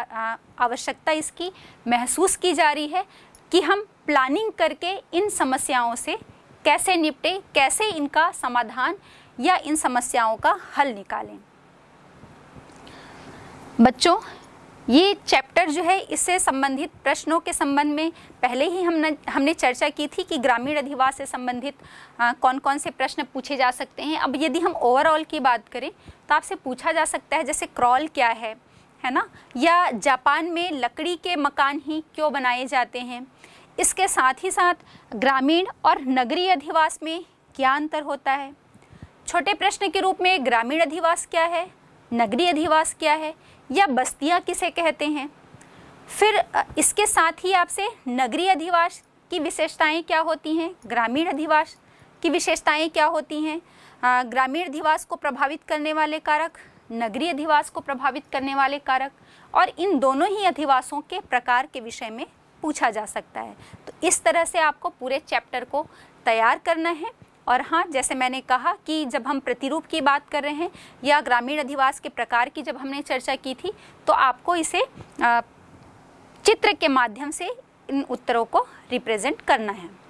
आवश्यकता इसकी महसूस की जा रही है कि हम प्लानिंग करके इन समस्याओं से कैसे निपटे कैसे इनका समाधान या इन समस्याओं का हल निकालें बच्चों ये चैप्टर जो है इससे संबंधित प्रश्नों के संबंध में पहले ही हमने हमने चर्चा की थी कि ग्रामीण अधिवास से संबंधित आ, हाँ, कौन कौन से प्रश्न पूछे जा सकते हैं अब यदि हम ओवरऑल की बात करें तो आपसे पूछा जा सकता है जैसे क्रॉल क्या है है ना या जापान में लकड़ी के मकान ही क्यों बनाए जाते हैं इसके साथ ही साथ ग्रामीण और नगरीय अधिवास में क्या अंतर होता है छोटे प्रश्न के रूप में ग्रामीण अधिवास क्या है नगरीय अधिवास क्या है या बस्तियाँ किसे कहते हैं फिर इसके साथ ही आपसे नगरीय अधिवास की विशेषताएं क्या होती हैं ग्रामीण अधिवास की विशेषताएं क्या होती हैं ग्रामीण अधिवास को प्रभावित करने वाले कारक नगरीय अधिवास को प्रभावित करने वाले कारक और इन दोनों ही अधिवासों के प्रकार के विषय में पूछा जा सकता है तो इस तरह से आपको पूरे चैप्टर को तैयार करना है और हाँ जैसे मैंने कहा कि जब हम प्रतिरूप की बात कर रहे हैं या ग्रामीण अधिवास के प्रकार की जब हमने चर्चा की थी तो आपको इसे चित्र के माध्यम से इन उत्तरों को रिप्रेजेंट करना है